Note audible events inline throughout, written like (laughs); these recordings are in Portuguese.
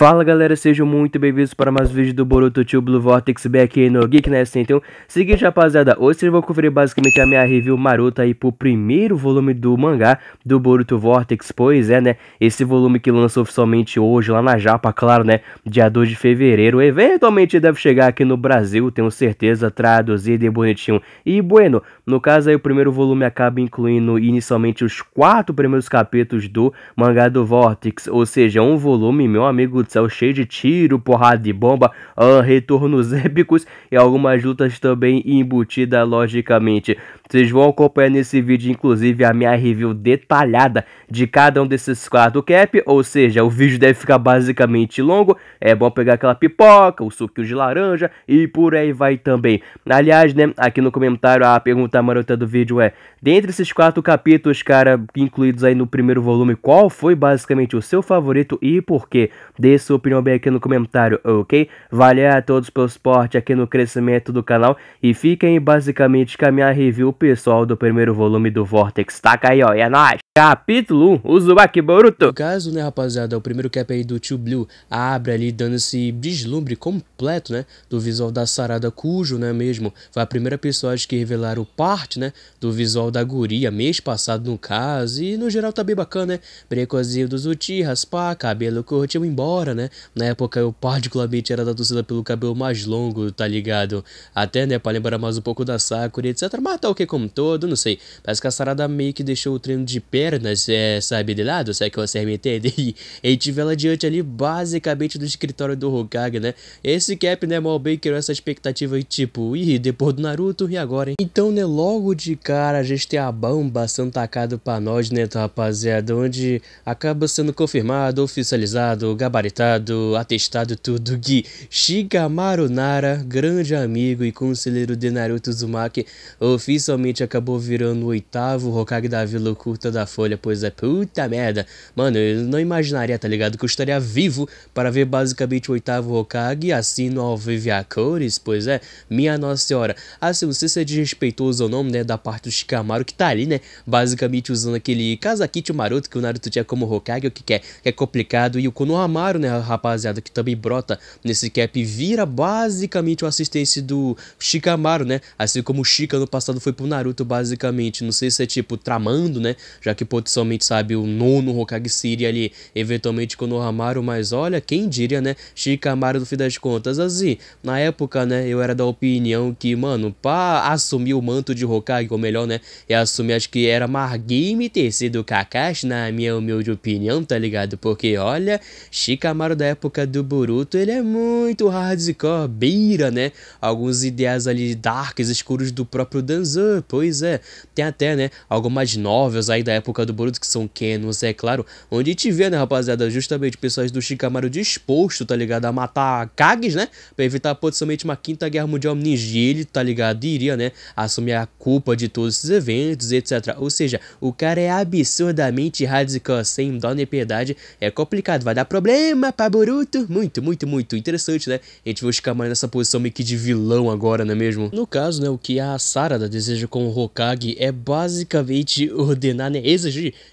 Fala galera, sejam muito bem-vindos para mais um vídeo do Boruto Tio Blue Vortex Back no Nest. então Seguinte rapaziada, hoje eu vou conferir basicamente a minha review marota aí pro primeiro volume do mangá do Boruto Vortex Pois é né, esse volume que lança oficialmente hoje lá na Japa, claro né, dia 2 de fevereiro Eventualmente deve chegar aqui no Brasil, tenho certeza, traduzido e bonitinho E bueno, no caso aí o primeiro volume acaba incluindo inicialmente os quatro primeiros capítulos do mangá do Vortex Ou seja, um volume, meu amigo céu, cheio de tiro, porrada de bomba, uh, retornos (laughs) épicos e algumas lutas também embutidas logicamente. Vocês vão acompanhar nesse vídeo, inclusive, a minha review detalhada de cada um desses quatro cap, ou seja, o vídeo deve ficar basicamente longo, é bom pegar aquela pipoca, o suco de laranja e por aí vai também. Aliás, né, aqui no comentário a pergunta marota do vídeo é, dentre esses quatro capítulos, cara, incluídos aí no primeiro volume, qual foi basicamente o seu favorito e por quê? Dê sua opinião bem aqui no comentário, ok? Vale a todos pelo suporte aqui no crescimento do canal e fiquem basicamente com a minha review pessoal do primeiro volume do Vortex, tá aí, ó, e é nóis! Capítulo 1, Zubaki Boruto. No caso, né, rapaziada, o primeiro cap aí do Tio Blue abre ali dando esse deslumbre completo, né, do visual da Sarada Cujo, né, mesmo. Foi a primeira pessoa acho que revelaram parte, né, do visual da guria, mês passado no caso, e no geral tá bem bacana, né. Precozinho dos Uchihas, pá, cabelo curtinho embora, né. Na época eu particularmente era da torcida pelo cabelo mais longo, tá ligado. Até, né, pra lembrar mais um pouco da Sakura, etc. Mas tá o okay, que como todo, não sei. Parece que a Sarada meio que deixou o treino de pé pernas, é, sabe, de lado, sabe, é que você é me entende. (laughs) E, e tive ela diante ali, basicamente, do escritório do Hokage, né? Esse cap, né, mal bem criou essa expectativa e tipo, ih, depois do Naruto, e agora, hein? Então, né, logo de cara, a gente tem a bomba sendo tacada pra nós, né, tá, rapaziada, onde acaba sendo confirmado, oficializado, gabaritado, atestado tudo que Shigamaru Nara, grande amigo e conselheiro de Naruto Uzumaki, oficialmente acabou virando o oitavo Hokage da Vila Curta da Folha, pois é puta merda. Mano, eu não imaginaria, tá ligado? Que eu estaria vivo para ver basicamente o oitavo Hokage assino ao vivo a cores, pois é, minha nossa senhora. Assim, não sei se é desrespeitoso ou não, né, da parte do Shikamaru que tá ali, né, basicamente usando aquele casaquinho maroto que o Naruto tinha como Hokage, o que quer, que é complicado, e o Konohamaru, né, rapaziada, que também brota nesse cap, vira basicamente o assistente do Shikamaru, né, assim como o Shika no passado foi pro Naruto, basicamente, não sei se é tipo tramando, né, já que que somente sabe, o nono Hokage Siri ali, eventualmente Konohamaru, mas olha, quem diria, né? Shikamaru no fim das contas, assim, na época, né, eu era da opinião que, mano, pra assumir o manto de Hokage, ou melhor, né, é assumir, acho que era Margame ter sido Kakashi, na minha humilde opinião, tá ligado? Porque, olha, Shikamaru da época do Boruto, ele é muito hardcore, beira, né, alguns ideais ali darks, escuros do próprio Danzo pois é, tem até, né, algumas novas aí da época época do Boruto, que são Kenos, é claro, onde te vê, né, rapaziada, justamente pessoas do Shikamaru disposto, tá ligado, a matar Kages, né, pra evitar potencialmente uma quinta guerra mundial Nigile, tá ligado, iria, né, assumir a culpa de todos esses eventos, etc. Ou seja, o cara é absurdamente radical, sem dó nem piedade, é complicado, vai dar problema pra Boruto, muito, muito, muito interessante, né, a gente vê o Shikamaru nessa posição meio que de vilão agora, não é mesmo? No caso, né, o que a Sarada deseja com o Hokage é basicamente ordenar, né,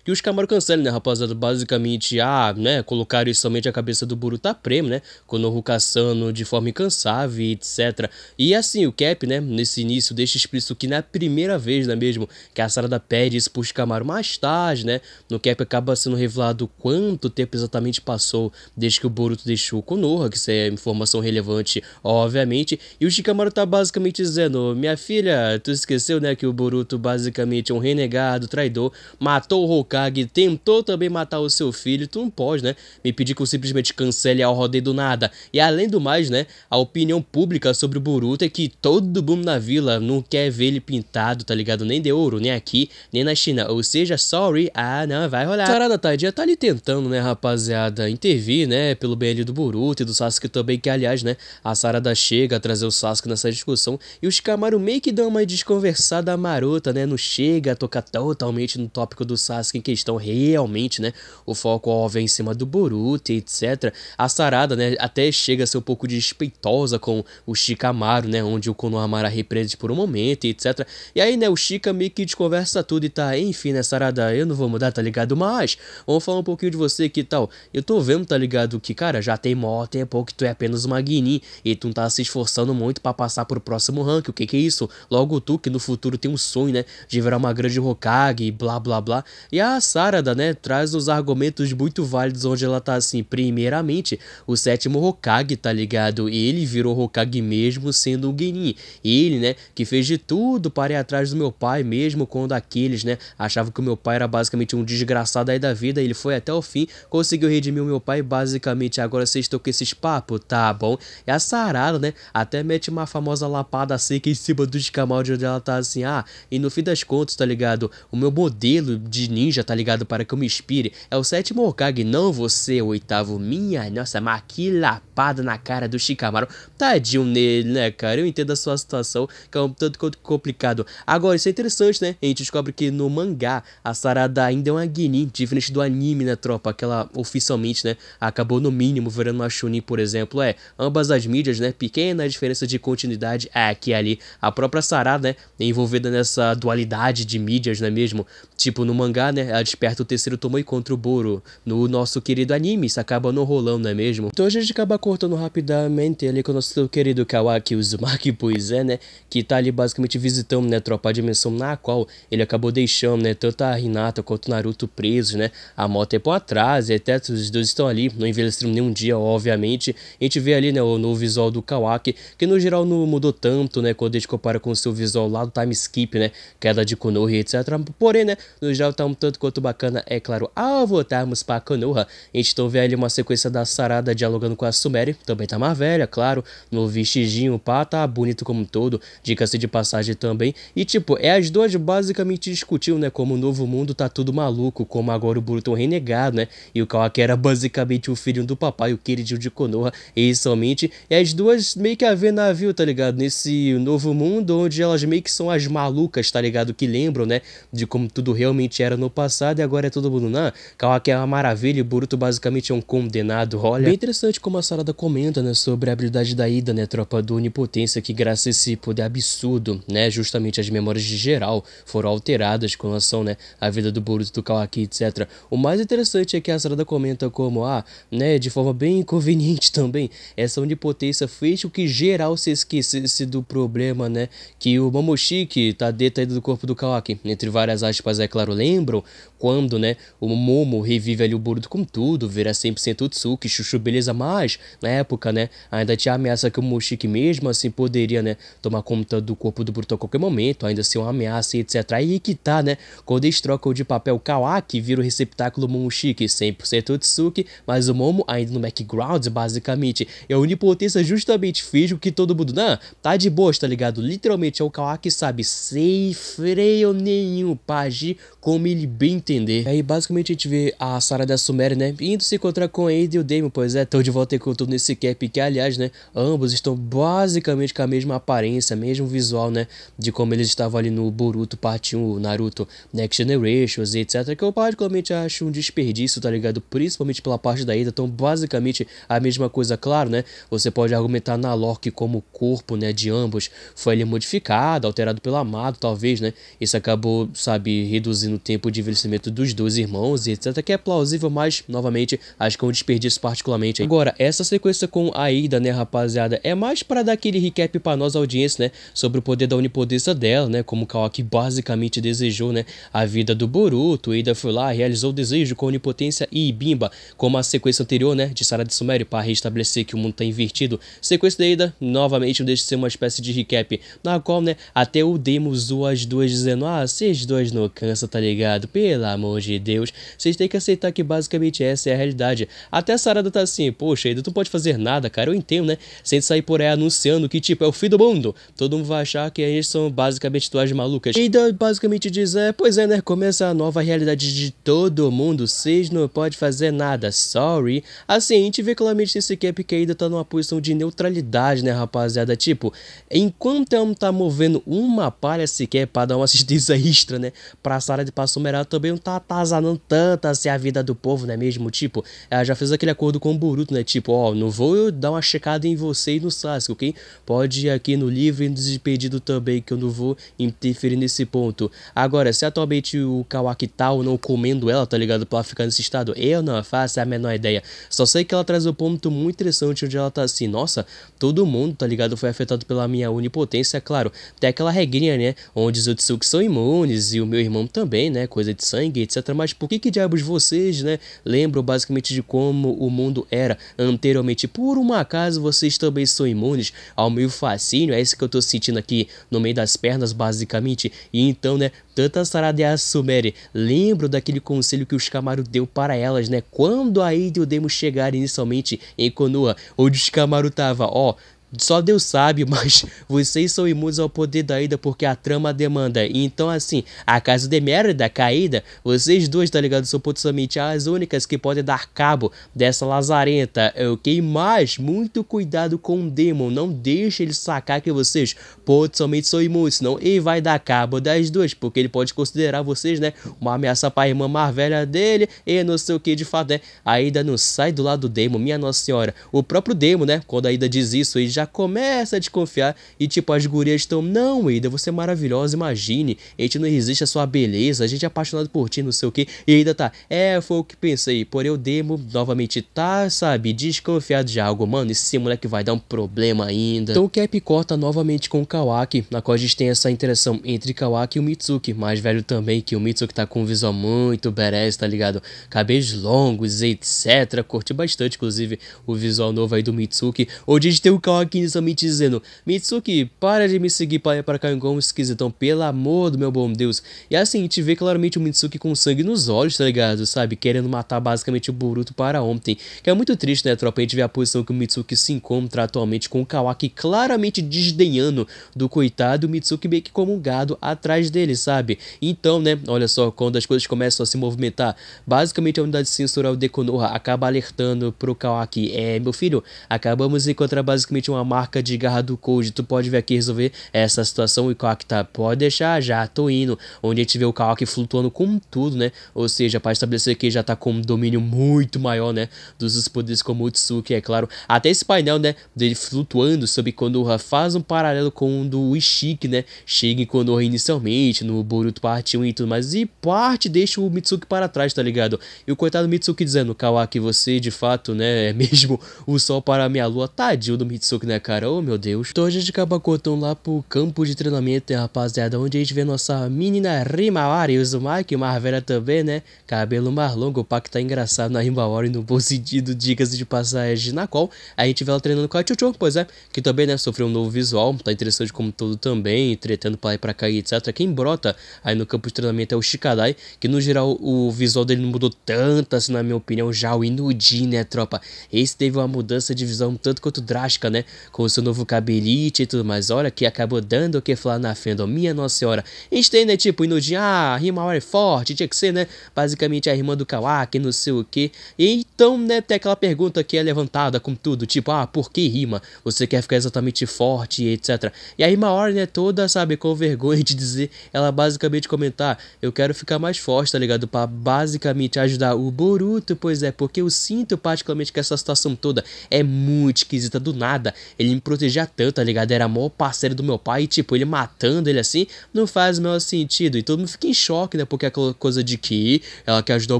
que os Camaro cancelem, né, rapaziada? É basicamente, ah, né, colocaram isso somente a cabeça do Buruta tá Prêmio, né? Konohu caçando de forma incansável, etc. E assim, o Cap, né, nesse início, deixa explícito que na primeira vez, né, mesmo, que a Sarada pede isso pro Camaro mais tarde, né? No Cap acaba sendo revelado quanto tempo exatamente passou desde que o Boruto deixou o Konoha, que isso é informação relevante, obviamente. E o Shikamaru tá basicamente dizendo: Minha filha, tu esqueceu, né, que o Boruto basicamente é um renegado, traidor, mas matou o Hokage, tentou também matar o seu filho, tu não pode, né? Me pedir que eu simplesmente cancele ao rodeio do nada. E além do mais, né, a opinião pública sobre o Boruto é que todo mundo na vila não quer ver ele pintado, tá ligado? Nem de ouro, nem aqui, nem na China. Ou seja, sorry, ah, não, vai rolar. Sarada Tadinha tá ali tentando, né, rapaziada, intervir, né, pelo BL do Boruto e do Sasuke também, que aliás, né, a Sarada chega a trazer o Sasuke nessa discussão e os Kamaru meio que dão uma desconversada marota, né, não chega a tocar totalmente no tópico do Sasuke em questão realmente, né? O foco óbvio é em cima do Boruto, etc. A Sarada, né, até chega a ser um pouco despeitosa com o Shikamaru, né, onde o Konohamaru reprende por um momento, etc. E aí, né, o Shika meio que desconversa tudo e tá, enfim, né, Sarada, eu não vou mudar, tá ligado? Mas, vamos falar um pouquinho de você que tal. Eu tô vendo, tá ligado, que, cara, já tem mó tempo que tu é apenas uma guinin e tu não tá se esforçando muito para passar pro próximo rank, o que que é isso? Logo tu, que no futuro tem um sonho, né, de virar uma grande Hokage, blá blá blá, lá. E a Sarada, né, traz os argumentos muito válidos onde ela tá assim, primeiramente, o sétimo Hokage, tá ligado? Ele virou Hokage mesmo sendo o Genin. Ele, né, que fez de tudo para ir atrás do meu pai mesmo quando aqueles, né, achavam que o meu pai era basicamente um desgraçado aí da vida, ele foi até o fim, conseguiu redimir o meu pai basicamente agora vocês estão com esses papos, tá bom? E a Sarada, né, até mete uma famosa lapada seca em cima do escamal de onde ela tá assim, ah, e no fim das contas, tá ligado? O meu modelo de ninja, tá ligado? Para que eu me inspire. É o sétimo Hokage, não você, o oitavo. Minha nossa, maquilapada na cara do Shikamaru. Tadinho nele, né, cara? Eu entendo a sua situação, que é um tanto quanto complicado. Agora, isso é interessante, né? A gente descobre que no mangá, a Sarada ainda é uma Guinin, diferente do anime, né, tropa? Que ela oficialmente, né, acabou no mínimo virando uma Shunin, por exemplo. É, ambas as mídias, né, pequena diferença de continuidade é aqui ali. A própria Sarada, né, é envolvida nessa dualidade de mídias, não é mesmo? Tipo, no mangá, né, ela desperta o terceiro tomo e contra o Boro. No nosso querido anime, isso acaba não rolando, não é mesmo? Então a gente acaba cortando rapidamente ali com o nosso querido Kawaki Uzumaki, pois é, né, que tá ali basicamente visitando, né, tropa de dimensão na qual ele acabou deixando, né, tanto a Hinata quanto o Naruto presos, né, há mó tempo atrás, até os dois estão ali, não envelheceram nenhum dia, obviamente. A gente vê ali, né, o novo visual do Kawaki, que no geral não mudou tanto, né, quando a gente compara com o seu visual lá do Time Skip, né, queda de Konohi etc. Porém, né, no já está um tanto quanto bacana, é claro, ao voltarmos para Konoha, a gente então vê ali uma sequência da Sarada dialogando com a Sumeri, também tá mais velha, claro, no vestidinho, pá, tá bonito como um todo, dica-se de passagem também, e tipo, é as duas basicamente discutiu, né, como o novo mundo tá tudo maluco, como agora o Boruto é renegado, né, e o Kawaki era basicamente o filho do papai, o queridinho de Konoha, e somente, e é as duas meio que a ver navio, tá ligado, nesse novo mundo, onde elas meio que são as malucas, tá ligado, que lembram, né, de como tudo realmente basicamente era no passado e agora é todo mundo, na Kawaki é uma maravilha e Boruto basicamente é um condenado, olha. Bem interessante como a Sarada comenta, né, sobre a habilidade da Ida, né, tropa do Onipotência, que graças a esse poder absurdo, né, justamente as memórias de geral foram alteradas com relação, né, à vida do Boruto, do Kawaki, etc. O mais interessante é que a Sarada comenta como, ah, né, de forma bem inconveniente (laughs) também, essa onipotência fez com que geral se esquecesse do problema, né, que o Momoshiki tá dentro do corpo do Kawaki, entre várias aspas, é claro, lembram quando, né, o Momo revive ali o Boruto com tudo, vira 100% Utsuki, Chuchu beleza, mas na época, né, ainda tinha a ameaça que o Moshiki mesmo assim poderia, né, tomar conta do corpo do Boruto a qualquer momento, ainda ser uma ameaça e etc. Aí que tá, né, quando eles trocam de papel Kawaki, vira o receptáculo Momoshiki 100% Utsuki, mas o Momo ainda no background, basicamente. E é a Unipotência justamente fez o que todo mundo, não, tá de boa, tá ligado? Literalmente é o Kawaki, sabe, sem freio nenhum, Paji como ele bem entender. E aí basicamente a gente vê a Sarah da Suméria, né, indo se encontrar com a Ada e o Damon, pois é, estão de volta com tudo nesse cap, que aliás, né, ambos estão basicamente com a mesma aparência, mesmo visual, né, de como eles estavam ali no Boruto parte 1, Naruto Next Generations etc, que eu particularmente acho um desperdício, tá ligado, principalmente pela parte da Ada, então basicamente a mesma coisa, claro, né, você pode argumentar na lore que como o corpo, né, de ambos foi ali modificado, alterado pelo amado, talvez, né, isso acabou, sabe, reduzindo tempo de envelhecimento dos dois irmãos e etc, é que é plausível, mas, novamente, acho que é um desperdício particularmente. Agora, essa sequência com a Ida, né, rapaziada, é mais para dar aquele recap pra nós, audiência, né, sobre o poder da onipotência dela, né, como Kawaki basicamente desejou, né, a vida do Boruto, Ida foi lá, realizou o desejo com onipotência e Bimba, como a sequência anterior, né, de Sara de Sumério, para restabelecer que o mundo tá invertido. Sequência da Ida, novamente, deixa de ser uma espécie de recap, na qual, né, até o Demo zoa as duas dizendo, ah, vocês dois não cansa, tá ligado? ligado? Pelo amor de Deus, vocês têm que aceitar que basicamente essa é a realidade. Até a Sarada tá assim, poxa, ainda tu pode fazer nada, cara, eu entendo, né? Sem sair por aí anunciando que, tipo, é o fim do mundo. Todo mundo vai achar que a gente são basicamente tuas malucas. E ainda basicamente diz, é, pois é, né? Começa a nova realidade de todo mundo, vocês não podem fazer nada, sorry. Assim, a gente vê claramente esse cap que ainda tá numa posição de neutralidade, né, rapaziada? Tipo, enquanto ela não tá movendo uma palha sequer para dar uma (laughs) assistência extra, né? Pra Sarada passou Meral também não tá atazanando tanto assim a vida do povo, né mesmo? Tipo, ela já fez aquele acordo com o Boruto, né? Tipo, ó, não vou dar uma checada em você e no Sasuke, ok? Pode ir aqui no livro e no despedido também, que eu não vou interferir nesse ponto. Agora, se atualmente o Kawaki tal tá não comendo ela, tá ligado? Pra ela ficar nesse estado, eu não faço a menor ideia. Só sei que ela traz um ponto muito interessante onde ela tá assim, nossa, todo mundo, tá ligado? Foi afetado pela minha onipotência, claro. Tem aquela regrinha, né? Onde os Otsuki são imunes e o meu irmão também também, né? Coisa de sangue, etc. Mas por que, que diabos vocês, né? Lembram basicamente de como o mundo era anteriormente? Por um acaso vocês também são imunes ao meu fascínio? É isso que eu tô sentindo aqui no meio das pernas, basicamente. E então, né? Tanta Sarada e a Sumeri lembram daquele conselho que os Camaro deu para elas, né? Quando a Aide e o Demo chegaram inicialmente em Konoha, onde os Camaro tava, ó, oh, só Deus sabe, (laughs) mas vocês são imunes ao poder da ida porque a trama demanda. Então, assim, a caso de merda, caída, vocês dois, tá ligado? São potencialmente as únicas que podem dar cabo dessa lazarenta, ok? Mas, muito cuidado com o Demon. Não deixe ele sacar que vocês potencialmente são imunes, senão ele vai dar cabo das duas, porque ele pode considerar vocês, né? Uma ameaça para a irmã mais velha dele e não sei o que de fato, né? A Ida não sai do lado do Demon, minha nossa senhora. O próprio Demon, né? Quando a Ida diz isso, ele já começa a desconfiar e tipo, as gurias estão, não, Ida, você é maravilhosa, imagine, a gente não resiste à é sua beleza, a gente é apaixonado por ti, não sei o que, e ainda tá, é, foi o que pensei, por eu demo, novamente tá, sabe, desconfiado de algo, mano, esse moleque vai dar um problema ainda. Então o Cap corta novamente com o Kawaki, na qual a gente tem essa interação entre Kawaki e o Mitsuki, mais velho também, que o Mitsuki tá com um visual muito badass, tá ligado? Cabelos longos, etc, curti bastante, inclusive, o visual novo aí do Mitsuki, onde a gente tem o Kawaki Kinzami dizendo: Mitsuki, para de me seguir para, para cá igual esquisitão, pelo amor do meu bom Deus. E assim, a gente vê claramente o Mitsuki com sangue nos olhos, tá ligado? Sabe? Querendo matar basicamente o Boruto para ontem. Que é muito triste, né, tropa? A gente vê a posição que o Mitsuki se encontra atualmente com o Kawaki claramente desdenhando do coitado, o Mitsuki meio que como um gado atrás dele, sabe? Então, né, olha só, quando as coisas começam a se movimentar, basicamente a unidade sensorial de Konoha acaba alertando pro Kawaki: É, meu filho, acabamos de encontrar basicamente um uma marca de garra do Koji, Tu pode ver aqui resolver essa situação. E o Kawaki tá, pode deixar, já tô indo. Onde a gente vê o Kawaki flutuando com tudo, né? Ou seja, para estabelecer que já tá com um domínio muito maior, né? Dos poderes como o Tsuki, é claro. Até esse painel, né? Dele flutuando sobre Konoha faz um paralelo com o do Ishiki, né? Chega em Konoha inicialmente, no Boruto parte 1 e tudo mais. E parte deixa o Mitsuki para trás, tá ligado? E o coitado Mitsuki dizendo, Kawaki, você de fato, né? (laughs) É mesmo o sol para a minha lua. Tadinho do Mitsuki, né, cara? Oh, meu Deus. Então a hoje de Cabacotão lá pro campo de treinamento, né, rapaziada? Onde a gente vê nossa menina o Mike, mais velha também, né? Cabelo mais longo, o Pac tá engraçado na Rimawari, no bom sentido, dicas de passagem na qual a gente vê ela treinando com a Chuchu, pois é. Que também, né, sofreu um novo visual, tá interessante como todo também, tretando pra lá e pra cá e etc. Quem brota aí no campo de treinamento é o Shikadai, que no geral o visual dele não mudou tanto, assim, na minha opinião, já o Inudin, né, tropa? Esse teve uma mudança de visão tanto quanto drástica, né? com o seu novo cabelite e tudo mais. Olha que acabou dando o que falar na fenda, minha nossa senhora. a gente tem né, tipo, e no ah, rima hora é forte, tinha que ser, né, basicamente a irmã do Kawaki, não sei o que. Então, né, tem aquela pergunta que é levantada com tudo, tipo, ah, por que rima? Você quer ficar exatamente forte, e etc. E a Rima hora, né, toda, sabe, com vergonha de dizer, ela basicamente comentar, eu quero ficar mais forte, tá ligado? Pra basicamente ajudar o Boruto, pois é, porque eu sinto particularmente que essa situação toda é muito esquisita do nada. Ele me protegia tanto, tá ligado? Era mó parceiro do meu pai. E, tipo, ele matando ele assim, não faz o menor sentido. E todo mundo fica em choque, né? Porque é aquela coisa de que ela quer ajudar o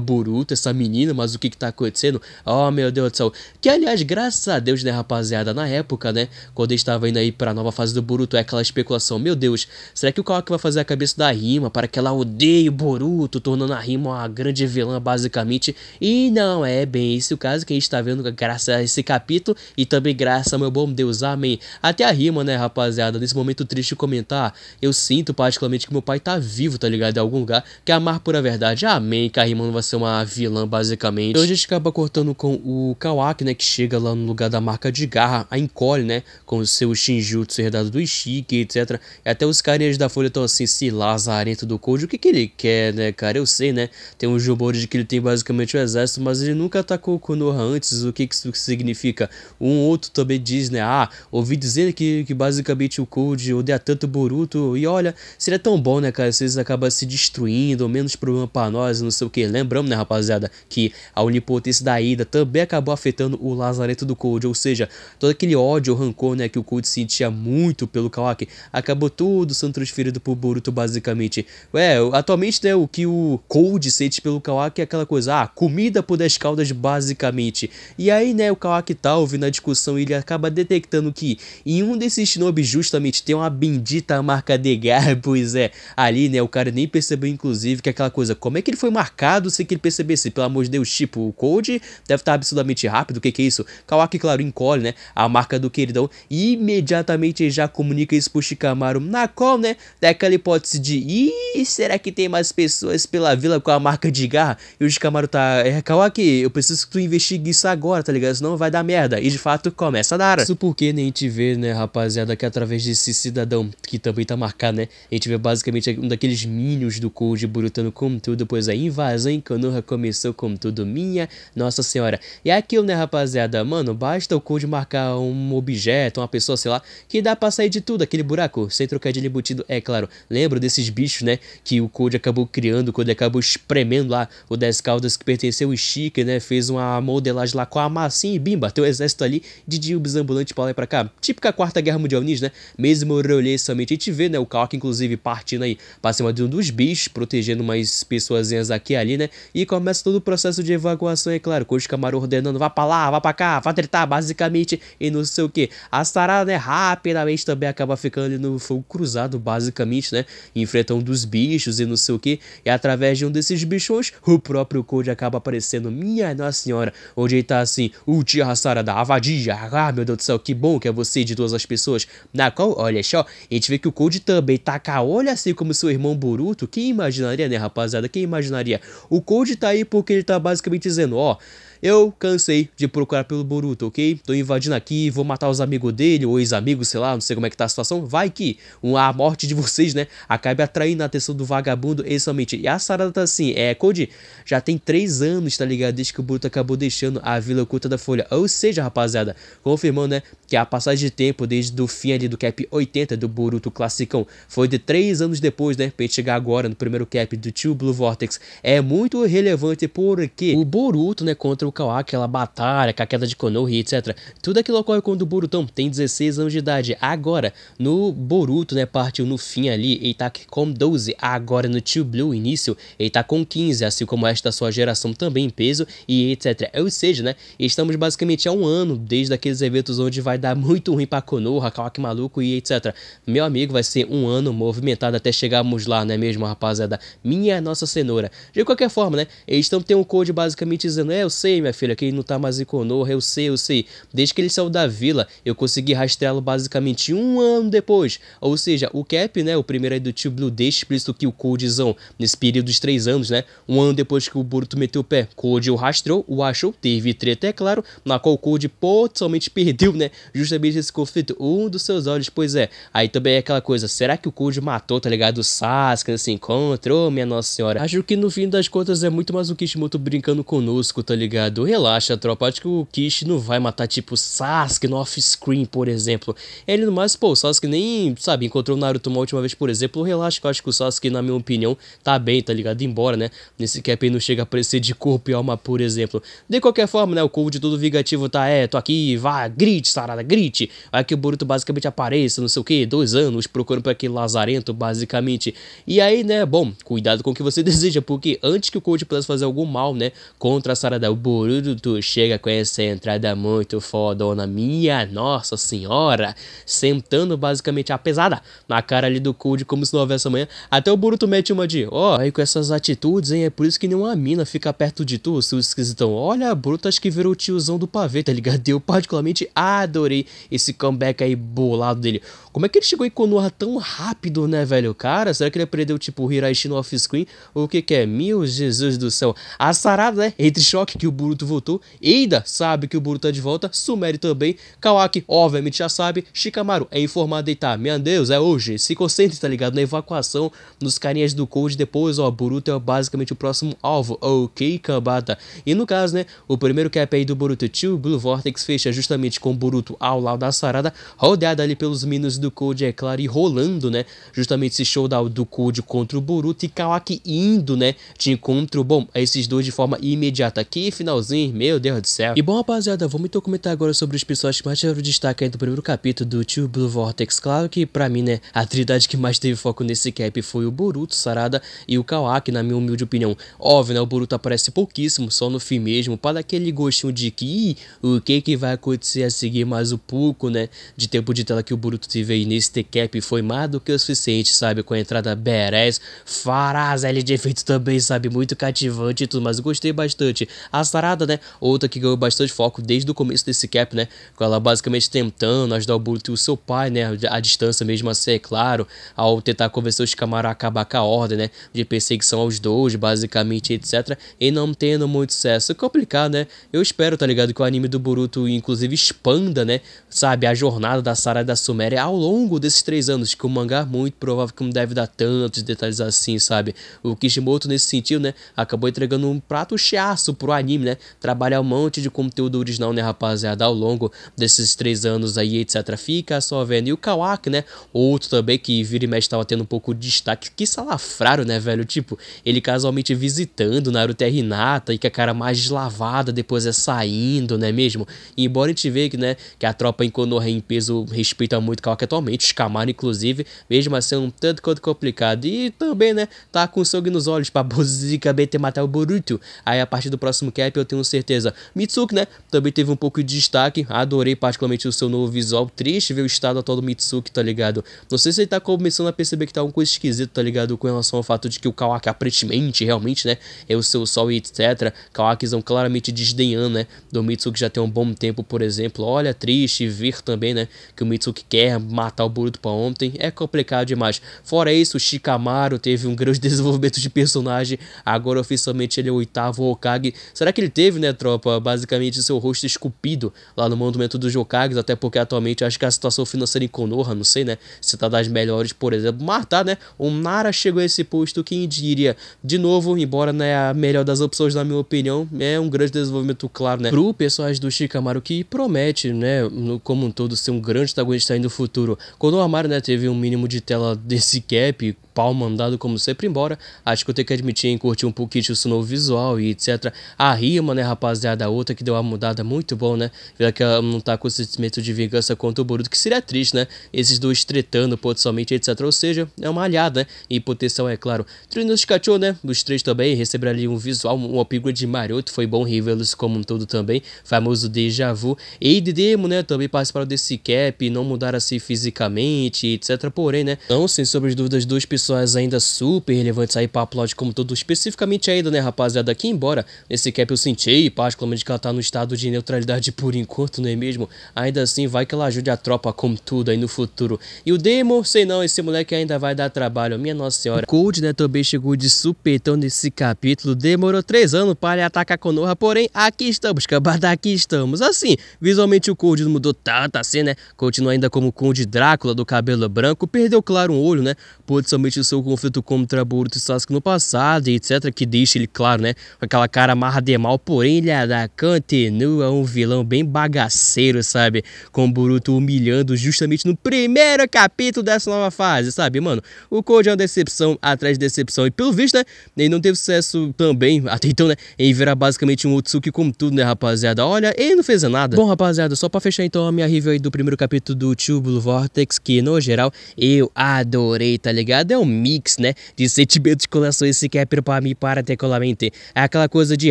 Boruto, essa menina, mas o que que tá acontecendo? Oh, meu Deus do céu. Que, aliás, graças a Deus, né, rapaziada? Na época, né? Quando a gente tava indo aí pra nova fase do Boruto, é aquela especulação. Meu Deus, será que o Kawaki vai fazer a cabeça da rima para que ela odeie o Boruto, tornando a rima uma grande vilã, basicamente? E não é bem esse o caso que a gente tá vendo graças a esse capítulo e também graças ao meu bom Deus, amém. Até a rima, né, rapaziada? Nesse momento triste de comentar, eu sinto particularmente que meu pai tá vivo, tá ligado? Em algum lugar. Que amar pura verdade, amém. Que a rima não vai ser uma vilã, basicamente. Então a gente acaba cortando com o Kawaki, né? Que chega lá no lugar da marca de garra, a encolhe, né? Com o seu Shinjutsu herdado do Ishiki, etc. E até os carinhas da Folha estão assim, se lazarento do Code. O que que ele quer, né, cara? Eu sei, né? Tem um jubore de que ele tem basicamente o um exército, mas ele nunca atacou o Konoha antes. O que que isso significa? Um outro também diz, né? Ah, ouvi dizer que, que basicamente o Code odeia tanto o Boruto. E olha, seria tão bom, né, cara? Se eles acabam se destruindo, ou menos problema pra nós, não sei o que. Lembramos, né, rapaziada, que a onipotência da Ida também acabou afetando o lazareto do Code. Ou seja, todo aquele ódio, rancor, né, que o Code sentia muito pelo Kawaki, acabou tudo sendo transferido pro Boruto, basicamente. ué atualmente, né, o que o Code sente pelo Kawaki é aquela coisa, ah, comida por 10 caudas, basicamente. E aí, né, o Kawaki tá ouvindo a discussão e ele acaba detectando detectando que em um desses shinobis justamente tem uma bendita marca de garra, (laughs) pois é, ali, né, o cara nem percebeu, inclusive, que é aquela coisa, como é que ele foi marcado sem que ele percebesse? Pelo amor de Deus, tipo, o Cold deve estar absurdamente rápido, o que que é isso? Kawaki, claro, encolhe, né, a marca do queridão, e imediatamente já comunica isso pro Shikamaru, na qual, né, daquela hipótese de, ih, será que tem mais pessoas pela vila com a marca de garra? E o Shikamaru tá, é, Kawaki, eu preciso que tu investigue isso agora, tá ligado? Senão vai dar merda. E de fato começa a dar. Isso por que né, a gente vê, né, rapaziada, que é através desse cidadão, que também tá marcado, né, a gente vê basicamente um daqueles minions do Cold brutando com tudo, pois a invasão em Kanoha começou com tudo, minha nossa senhora. E aquilo, né, rapaziada, mano, basta o Cold marcar um objeto, uma pessoa, sei lá, que dá pra sair de tudo, aquele buraco, sem trocar de embutido, é claro. Lembro desses bichos, né, que o Cold acabou criando, quando ele acabou espremendo lá o 10 Caldas que pertenceu ao Chique, né, fez uma modelagem lá com a massinha e bimba, tem um exército ali de dilbs ambulante tipo lá pra cá, típica Quarta Guerra Mundial nisso, né? Mesmo olhei somente a gente vê, né? O Kawaki, inclusive, partindo aí pra cima de um dos bichos, protegendo umas pessoazinhas aqui e ali, né? E começa todo o processo de evacuação, é claro, com os ordenando, vá pra lá, vá pra cá, vá tretar, basicamente, e não sei o que. A Sarah, né, rapidamente também acaba ficando ali no fogo cruzado, basicamente, né? Enfrenta um dos bichos e não sei o que. E através de um desses bichões, o próprio Code acaba aparecendo, minha nossa senhora, onde ele tá assim, o Tia Sarah da avadia ah, meu Deus do céu, que bom que é você de todas as pessoas. Na qual, olha só, a gente vê que o Cold também tá cá, olha assim como seu irmão Boruto. Quem imaginaria, né, rapaziada? Quem imaginaria? O Cold tá aí porque ele tá basicamente dizendo, ó... Oh, eu cansei de procurar pelo Boruto, ok? Tô invadindo aqui, vou matar os amigos dele, ou ex-amigos, sei lá, não sei como é que tá a situação. Vai que a morte de vocês, né, acabe atraindo a atenção do vagabundo e somente. E a Sarada tá assim, é, Cody, já tem três anos, tá ligado? Desde que o Boruto acabou deixando a Vila Oculta da Folha. Ou seja, rapaziada, confirmando, né, que a passagem de tempo desde o fim ali do cap 80 do Boruto classicão foi de três anos depois, né, pra gente chegar agora no primeiro cap do Tio Blue Vortex. É muito relevante porque o Boruto, né, contra Furukawa, aquela batalha, a queda de Konohi etc. Tudo aquilo ocorre quando o Boruto tem 16 anos de idade. Agora, no Boruto, né, partiu no fim ali, ele tá com 12. Agora no Tio Blue, início, ele tá com 15, assim como esta sua geração também em peso e etc. Ou seja, né, estamos basicamente há um ano desde aqueles eventos onde vai dar muito ruim pra Konoha, Kawaki maluco e etc. Meu amigo, vai ser um ano movimentado até chegarmos lá, não é mesmo, rapaziada? Minha nossa cenoura. De qualquer forma, né, eles estão tendo um code basicamente dizendo, é, eu sei, sei, minha filha, que ele não tá mais em Konoha, eu sei, eu sei. Desde que ele saiu da vila, eu consegui rastreá-lo basicamente um ano depois. Ou seja, o Cap, né, o primeiro aí do tio Blue, deixa explícito que o Codezão, nesse período dos três anos, né, um ano depois que o Boruto meteu o pé, Code o rastreou, o achou, teve treta, é claro, na qual o Code potencialmente (laughs) perdeu, né, justamente esse conflito, um dos seus olhos, pois é. Aí também é aquela coisa, será que o Code matou, tá ligado, o Sasuke se encontrou minha nossa senhora. Acho que no fim das contas é muito mais o Kishimoto brincando conosco, tá ligado? do relaxa, tropa. Acho que o Kishi não vai matar, tipo, Sasuke no off-screen, por exemplo. Ele no mais, pô, o Sasuke nem, sabe, encontrou o Naruto uma última vez, por exemplo. Relaxa, que eu acho que o Sasuke, na minha opinião, tá bem, tá ligado? Embora, né? Nesse cap aí não chega a aparecer de corpo e alma, por exemplo. De qualquer forma, né? O cold de todo vingativo tá, é, tô aqui, vá, grite, sarada, grite. Aí que o Boruto basicamente apareça, não sei o que, dois anos procurando pra aquele lazarento, basicamente. E aí, né, bom, cuidado com o que você (laughs) deseja, porque antes que o cold pudesse fazer algum mal, né, contra a Sarada, o Boruto Bururu tu chega com essa entrada muito fodona, minha nossa senhora, sentando basicamente a pesada na cara ali do Cold como se não houvesse amanhã. Até o Boruto mete uma de, ó, oh, aí com essas atitudes, hein, é por isso que nenhuma mina fica perto de tu, seu esquisitão. Olha, Boruto acho que virou o tiozão do pavê, tá ligado? Eu particularmente adorei esse comeback aí bolado dele. Como é que ele chegou em Konoha tão rápido, né, velho? Cara, será que ele aprendeu, tipo, Hiraishi no off-screen? O que que é? Meu Jesus do céu. A sarada, né? Entre choque que o Boruto Boruto voltou, Eida sabe que o Boruto tá de volta, Sumeri também, Kawaki obviamente já sabe, Shikamaru é informado e tá, meu Deus, é hoje, se concentre, tá ligado, na evacuação, nos carinhas do Code depois, ó, Boruto é basicamente o próximo alvo, ok, Kambata. E no caso, né, o primeiro cap aí do Boruto, Tio Blue Vortex, fecha justamente com o Boruto ao lado da Sarada, rodeada ali pelos meninos do Code, é claro, e rolando, né, justamente esse showdown do Code contra o Boruto e Kawaki indo, né, de encontro, bom, a esses dois de forma imediata. Que final finalzinho, meu Deus do céu. E bom, rapaziada, vamos então comentar agora sobre os personagens que mais tiveram destaque aí do primeiro capítulo do Tio Blue Vortex. Claro que, pra mim, né, a trindade que mais teve foco nesse cap foi o Boruto, Sarada e o Kawaki, na minha humilde opinião. Óbvio, né, o Boruto aparece pouquíssimo, só no fim mesmo, para aquele gostinho de que, o que que vai acontecer a seguir mais o pouco, né, de tempo de tela que o Boruto teve aí nesse cap foi mais do que o suficiente, sabe, com a entrada Beres, Faraz, ele de efeito também, sabe, muito cativante e tudo, mas gostei bastante. A Sarada parada, né? Outra que ganhou bastante foco desde o começo desse cap, né? Com ela basicamente tentando ajudar o Boruto e o seu pai, né? A distância mesmo assim, é claro, ao tentar convencer os camaradas a acabar com a ordem, né? De perseguição aos dois, basicamente, etc. E não tendo muito sucesso. É complicado, né? Eu espero, tá ligado? Que o anime do Boruto, inclusive, expanda, né? Sabe, a jornada da Sarah e da Suméria ao longo desses três anos. Que o mangá, muito provável que não deve dar tantos detalhes assim, sabe? O Kishimoto, nesse sentido, né? Acabou entregando um prato chiaço pro anime, né? trabalhar um monte de conteúdo original, né, rapaziada, ao longo desses três anos aí, etc. Fica só vendo. E o Kawak, né, outro também que vira e mexe tava tendo um pouco de destaque, que salafraram, né, velho? Tipo, ele casualmente visitando Naruto e Hinata e que a cara mais lavada depois é saindo, né mesmo? E embora a gente vê que, né, que a tropa em Konoha em peso respeita muito Kawak atualmente, os Kamara, inclusive, mesmo assim é um tanto quanto complicado. E também, né, tá com sangue nos olhos pra (laughs) Bozica BT matar o Boruto. Aí a partir do próximo cap que eu tenho certeza. Mitsuki, né? Também teve um pouco de destaque. Adorei particularmente o seu novo visual. Triste ver o estado atual do Mitsuki, tá ligado? Não sei se ele tá começando a perceber que tá alguma coisa esquisita, tá ligado? Com relação ao fato de que o Kawaki aparentemente, realmente, né? É o seu sol e etc. Kawakizão claramente desdenhando, né? Do Mitsuki já tem um bom tempo, por exemplo. Olha, triste ver também, né? Que o Mitsuki quer matar o Boruto pra ontem. É complicado demais. Fora isso, o Shikamaru teve um grande (laughs) desenvolvimento de personagem. Agora oficialmente ele é o oitavo Hokage Será que ele teve, né, tropa, basicamente seu rosto esculpido lá no monumento dos Jokages, até porque atualmente acho que a situação financeira em Konoha, não sei, né, se tá das melhores, por exemplo, mas tá, né, o Nara chegou a esse posto quem diria, de novo, embora, né, a melhor das opções na minha opinião, é um grande desenvolvimento, claro, né, pro pessoal do Shikamaru que promete, né, no, como um todo ser um grande protagonista ainda no futuro. Quando o Amaro, né, teve um mínimo de tela desse cap, pau mandado como sempre embora. Acho que eu tenho que admitir, em curtir um pouquinho o novo visual e etc. A rima, né, rapaziada, outra que deu uma mudada muito bom, né? Já que ela não tá com sentimento de vingança contra o Boruto, que seria triste, né? Esses dois tretando potencialmente, etc. Ou seja, é uma alhada né? E potencial, é claro. Trinos Cachou, né? Dos três também, receberam ali um visual, um upgrade maroto, foi bom revê-los como um todo também. Famoso déjà Vu. E de Demo, né? Também participaram desse cap, não mudaram assim fisicamente, etc. Porém, né? Não, sem sobre as dúvidas, duas pessoas pessoas ainda super relevantes aí pra plot como todo, especificamente ainda, né, rapaziada? Aqui, embora esse cap eu senti, particularmente que ela tá no estado de neutralidade por enquanto, não é mesmo? Ainda assim, vai que ela ajude a tropa como tudo aí no futuro. E o Demo, sei não, esse moleque ainda vai dar trabalho, minha nossa senhora. O Cold, né, também chegou de supetão nesse capítulo, demorou três anos para ele atacar a Konoha, porém, aqui estamos, cambada, aqui estamos. Assim, visualmente o Cold não mudou tanto assim, né? Continua ainda como o Conde Drácula do cabelo branco, perdeu, claro, um olho, né? Posicionalmente o seu conflito contra Boruto e Sasuke no passado, etc, que deixa ele, claro, né, com aquela cara marra de mal, porém ele ainda é continua um vilão bem bagaceiro, sabe, com Boruto humilhando justamente no primeiro capítulo dessa nova fase, sabe, mano, o Code é uma decepção atrás de decepção, e pelo visto, né, ele não teve sucesso também, (laughs) até então, né, em virar basicamente um Otsuki como tudo, né, rapaziada, olha, ele não fez nada. Bom, rapaziada, só pra fechar então a minha review aí do primeiro capítulo do Tubulo Vortex, que no geral eu adorei, tá ligado, é é um mix, né, de sentimentos e corações esse quer pra mim para ter colamente. É aquela coisa de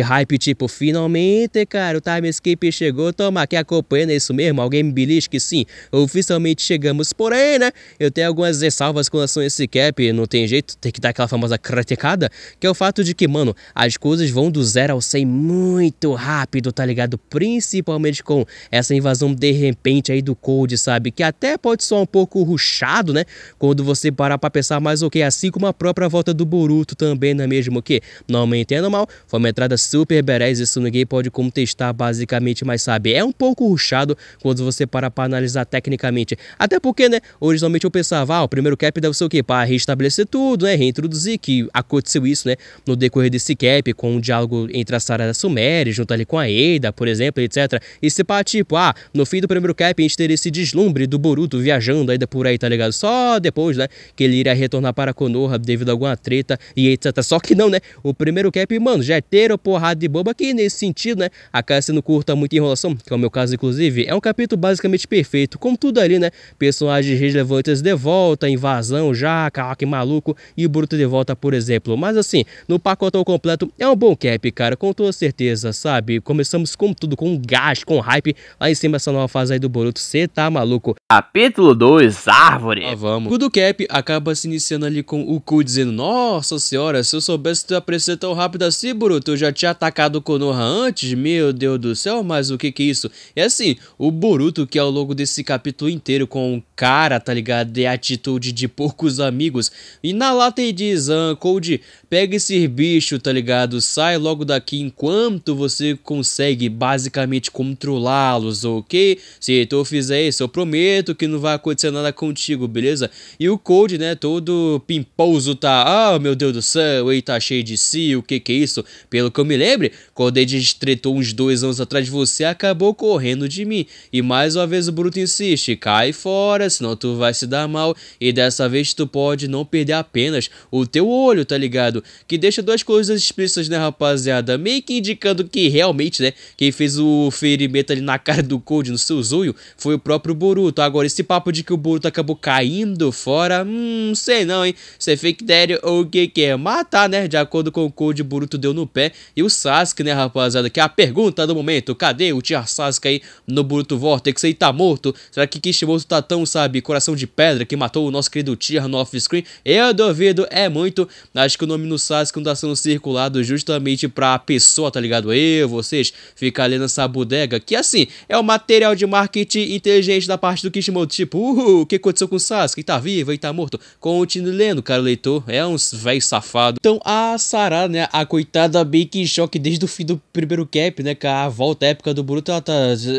hype, tipo, finalmente, cara, o Time Escape chegou, toma aqui acompanhando, é isso mesmo? Alguém me belisca que sim, oficialmente chegamos, porém, né, eu tenho algumas ressalvas com relação a esse cap, não tem jeito, tem que dar aquela famosa cratecada, que é o fato de que, mano, as coisas vão do zero ao 100 muito rápido, tá ligado? Principalmente com essa invasão de repente aí do Cold, sabe? Que até pode soar um pouco ruchado, né, quando você parar pra pensar mais caso, ok? Assim como a própria volta do Boruto também, não é mesmo que? Não me entendo é mal, foi uma entrada super berez, isso ninguém pode contestar basicamente, mas sabe, é um pouco ruchado quando você para para analisar tecnicamente. Até porque, né, originalmente eu pensava, ah, o primeiro cap deve ser o quê? Para restabelecer tudo, né, reintroduzir, que aconteceu isso, né, no decorrer desse cap, com um diálogo entre a Sarah da Sumeri junto ali com a Eida, por exemplo, etc. E se pá, tipo, ah, no fim do primeiro cap a gente teria esse deslumbre do Boruto viajando ainda por aí, tá ligado? Só depois, né, que ele iria retornar lá para Konoha devido a alguma treta e etc. Só que não, né? O primeiro cap, mano, já é ter porrada de boba aqui nesse sentido, né? A Cassie não curta muita enrolação, que é o meu caso, inclusive. É um capítulo basicamente perfeito, com tudo ali, né? Personagens relevantes de volta, invasão já, Kawaki maluco e Bruto de volta, por exemplo. Mas assim, no pacotão completo, é um bom cap, cara, com toda certeza, sabe? Começamos com tudo, com gás, com hype, lá em cima essa nova fase aí do Boruto, cê tá maluco. Capítulo 2, Árvore. Ah, vamos. do Cap acaba se iniciando ali com o cu dizendo: Nossa senhora, se eu soubesse que tu ia aparecer tão rápido assim, Boruto, eu já tinha atacado o Konoha antes, meu Deus do céu, mas o que que é isso? É assim, o Boruto, que ao longo desse capítulo inteiro, com um cara, tá ligado? De atitude de poucos amigos, e na lata ele diz: ah, Cold, pega esse bicho, tá ligado? Sai logo daqui enquanto você consegue basicamente controlá-los, ok? Se tu fizer isso, eu prometo que não vai acontecer nada contigo, beleza? E o Cold, né, todo pimposo tá, oh meu Deus do céu, ele tá cheio de si, o que que é isso? Pelo que eu me lembre, quando a gente tretou uns dois anos atrás, você acabou correndo de mim. E mais uma vez o Bruto insiste, cai fora, senão tu vai se dar mal. E dessa vez tu pode não perder apenas o teu olho, tá ligado? Que deixa duas coisas explícitas, né, rapaziada? Meio que indicando que realmente, né, quem fez o ferimento ali na cara do Cold, no seu zunho, foi o próprio Boruto. Agora, esse papo de que o Boruto acabou caindo fora, hum, sei não não, hein? Você é fake daddy ou o que que é? Matar, tá, né? De acordo com o Code, Buruto deu no pé. E o Sasuke, né, rapaziada? Que é a pergunta do momento. Cadê o Tia Sasuke aí no Boruto Vortex? Ele tá morto? Será que Kishimoto tá tão, sabe, coração de pedra que matou o nosso querido Tia no off-screen? Eu duvido, é muito. Acho que o nome no Sasuke não tá sendo circulado justamente pra pessoa, tá ligado? Eu, vocês, ficar ali nessa bodega. Que assim, é o material de marketing inteligente da parte do Kishimoto. Tipo, uh, o que aconteceu com o Sasuke? Ele tá vivo? Ele tá morto? Continua lendo, cara, leitor. É um velho safado. Então, a Sarah, né? A coitada bem que em choque desde o fim do primeiro cap, né? Com é a volta época do Boruto, ela tá.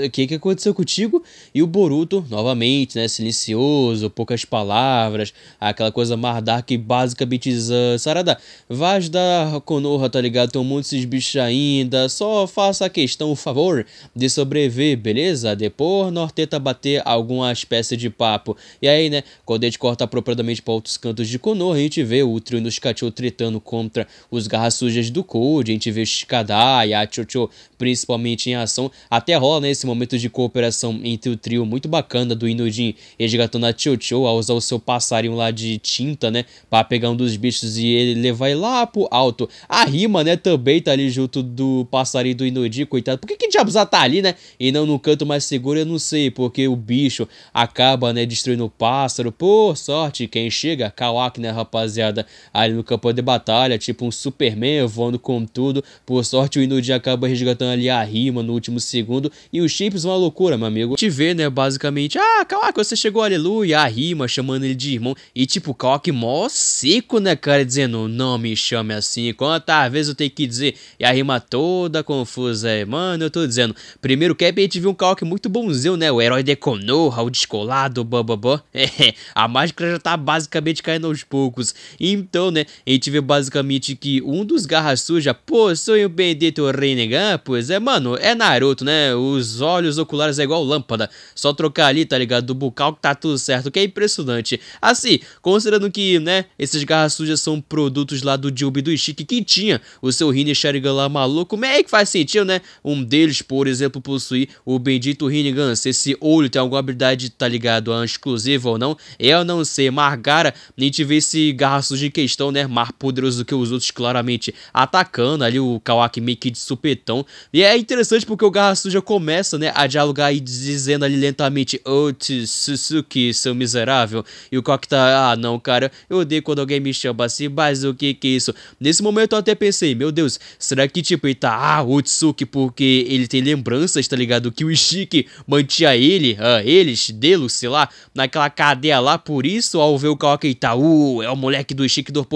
O que, que aconteceu contigo? E o Boruto, novamente, né? Silencioso, poucas palavras, aquela coisa mais dark basicamente uh, Sarada, vai ajudar Konoha, tá ligado? Tem um monte desses bichos ainda. Só faça a questão, o favor, de sobreviver, beleza? Depois Norteta tenta bater alguma espécie de papo. E aí, né? Quando a gente corta apropriadamente pra outros cantos Santos de Conor, a gente vê o trio dos Kachou tretando contra os Garras Sujas do Cold, a gente vê Shikada e a Chocho principalmente em ação. Até rola nesse né, momento de cooperação entre o trio muito bacana do Inojin resgatando a Chocho a usar o seu passarinho lá de tinta, né, para pegar um dos bichos e ele levar ele lá pro alto. A Rima, né, também tá ali junto do passarinho do Inudin, coitado. Por que que diabos ela tá ali, né, e não no canto mais seguro? Eu não sei, porque o bicho acaba, né, destruindo o pássaro. Por sorte, quem chega Kawak, né, rapaziada, ali no campo de batalha, tipo um Superman voando com tudo. Por sorte, o Inuji acaba resgatando ali a rima no último segundo. E os chips, uma loucura, meu amigo. Te vê, né, basicamente, ah, Kawak, você chegou, aleluia, a rima, chamando ele de irmão. E tipo, Kawak mó seco, né, cara, dizendo, não me chame assim. Quantas vezes eu tenho que dizer? E a rima toda confusa, é, mano, eu tô dizendo. Primeiro cap, a gente viu um Kawak muito bonzinho, né, o herói de Konoha, o descolado, bababá. (laughs) É, a mágica já tá basicamente caindo aos poucos. Então, né, a gente vê basicamente que um dos garras suja possui o bendito Renegan, pois é, mano, é Naruto, né? Os olhos oculares é igual lâmpada, só trocar ali, tá ligado? Do bucal que tá tudo certo, que é impressionante. Assim, considerando que, né, esses garras sujas são produtos lá do Jubi do Ishiki que tinha o seu Rinne Sharingan lá maluco, é que faz sentido, né? Um deles, por exemplo, possui o bendito Rinnegan, se esse olho tem alguma habilidade, tá ligado? Exclusiva ou não, eu não sei. Margara nem te vê esse garra sujo em questão, né? Mais poderoso que os outros, claramente, atacando ali o Kawaki meio que de supetão. E é interessante porque o garra suja começa, né? A dialogar e dizendo ali lentamente: Ô Suzuki, seu miserável. E o Kawaki tá, ah, não, cara, eu odeio quando alguém me chama assim, mas o que que é isso? Nesse momento eu até pensei: meu Deus, será que tipo ele tá, ah, Otsuki, porque ele tem lembranças, tá ligado? Que o Ishiki mantinha ele, ah, eles, dele, sei lá, naquela cadeia lá. Por isso, ao ver o Kawaki tá Itaú, é o moleque do Stickdor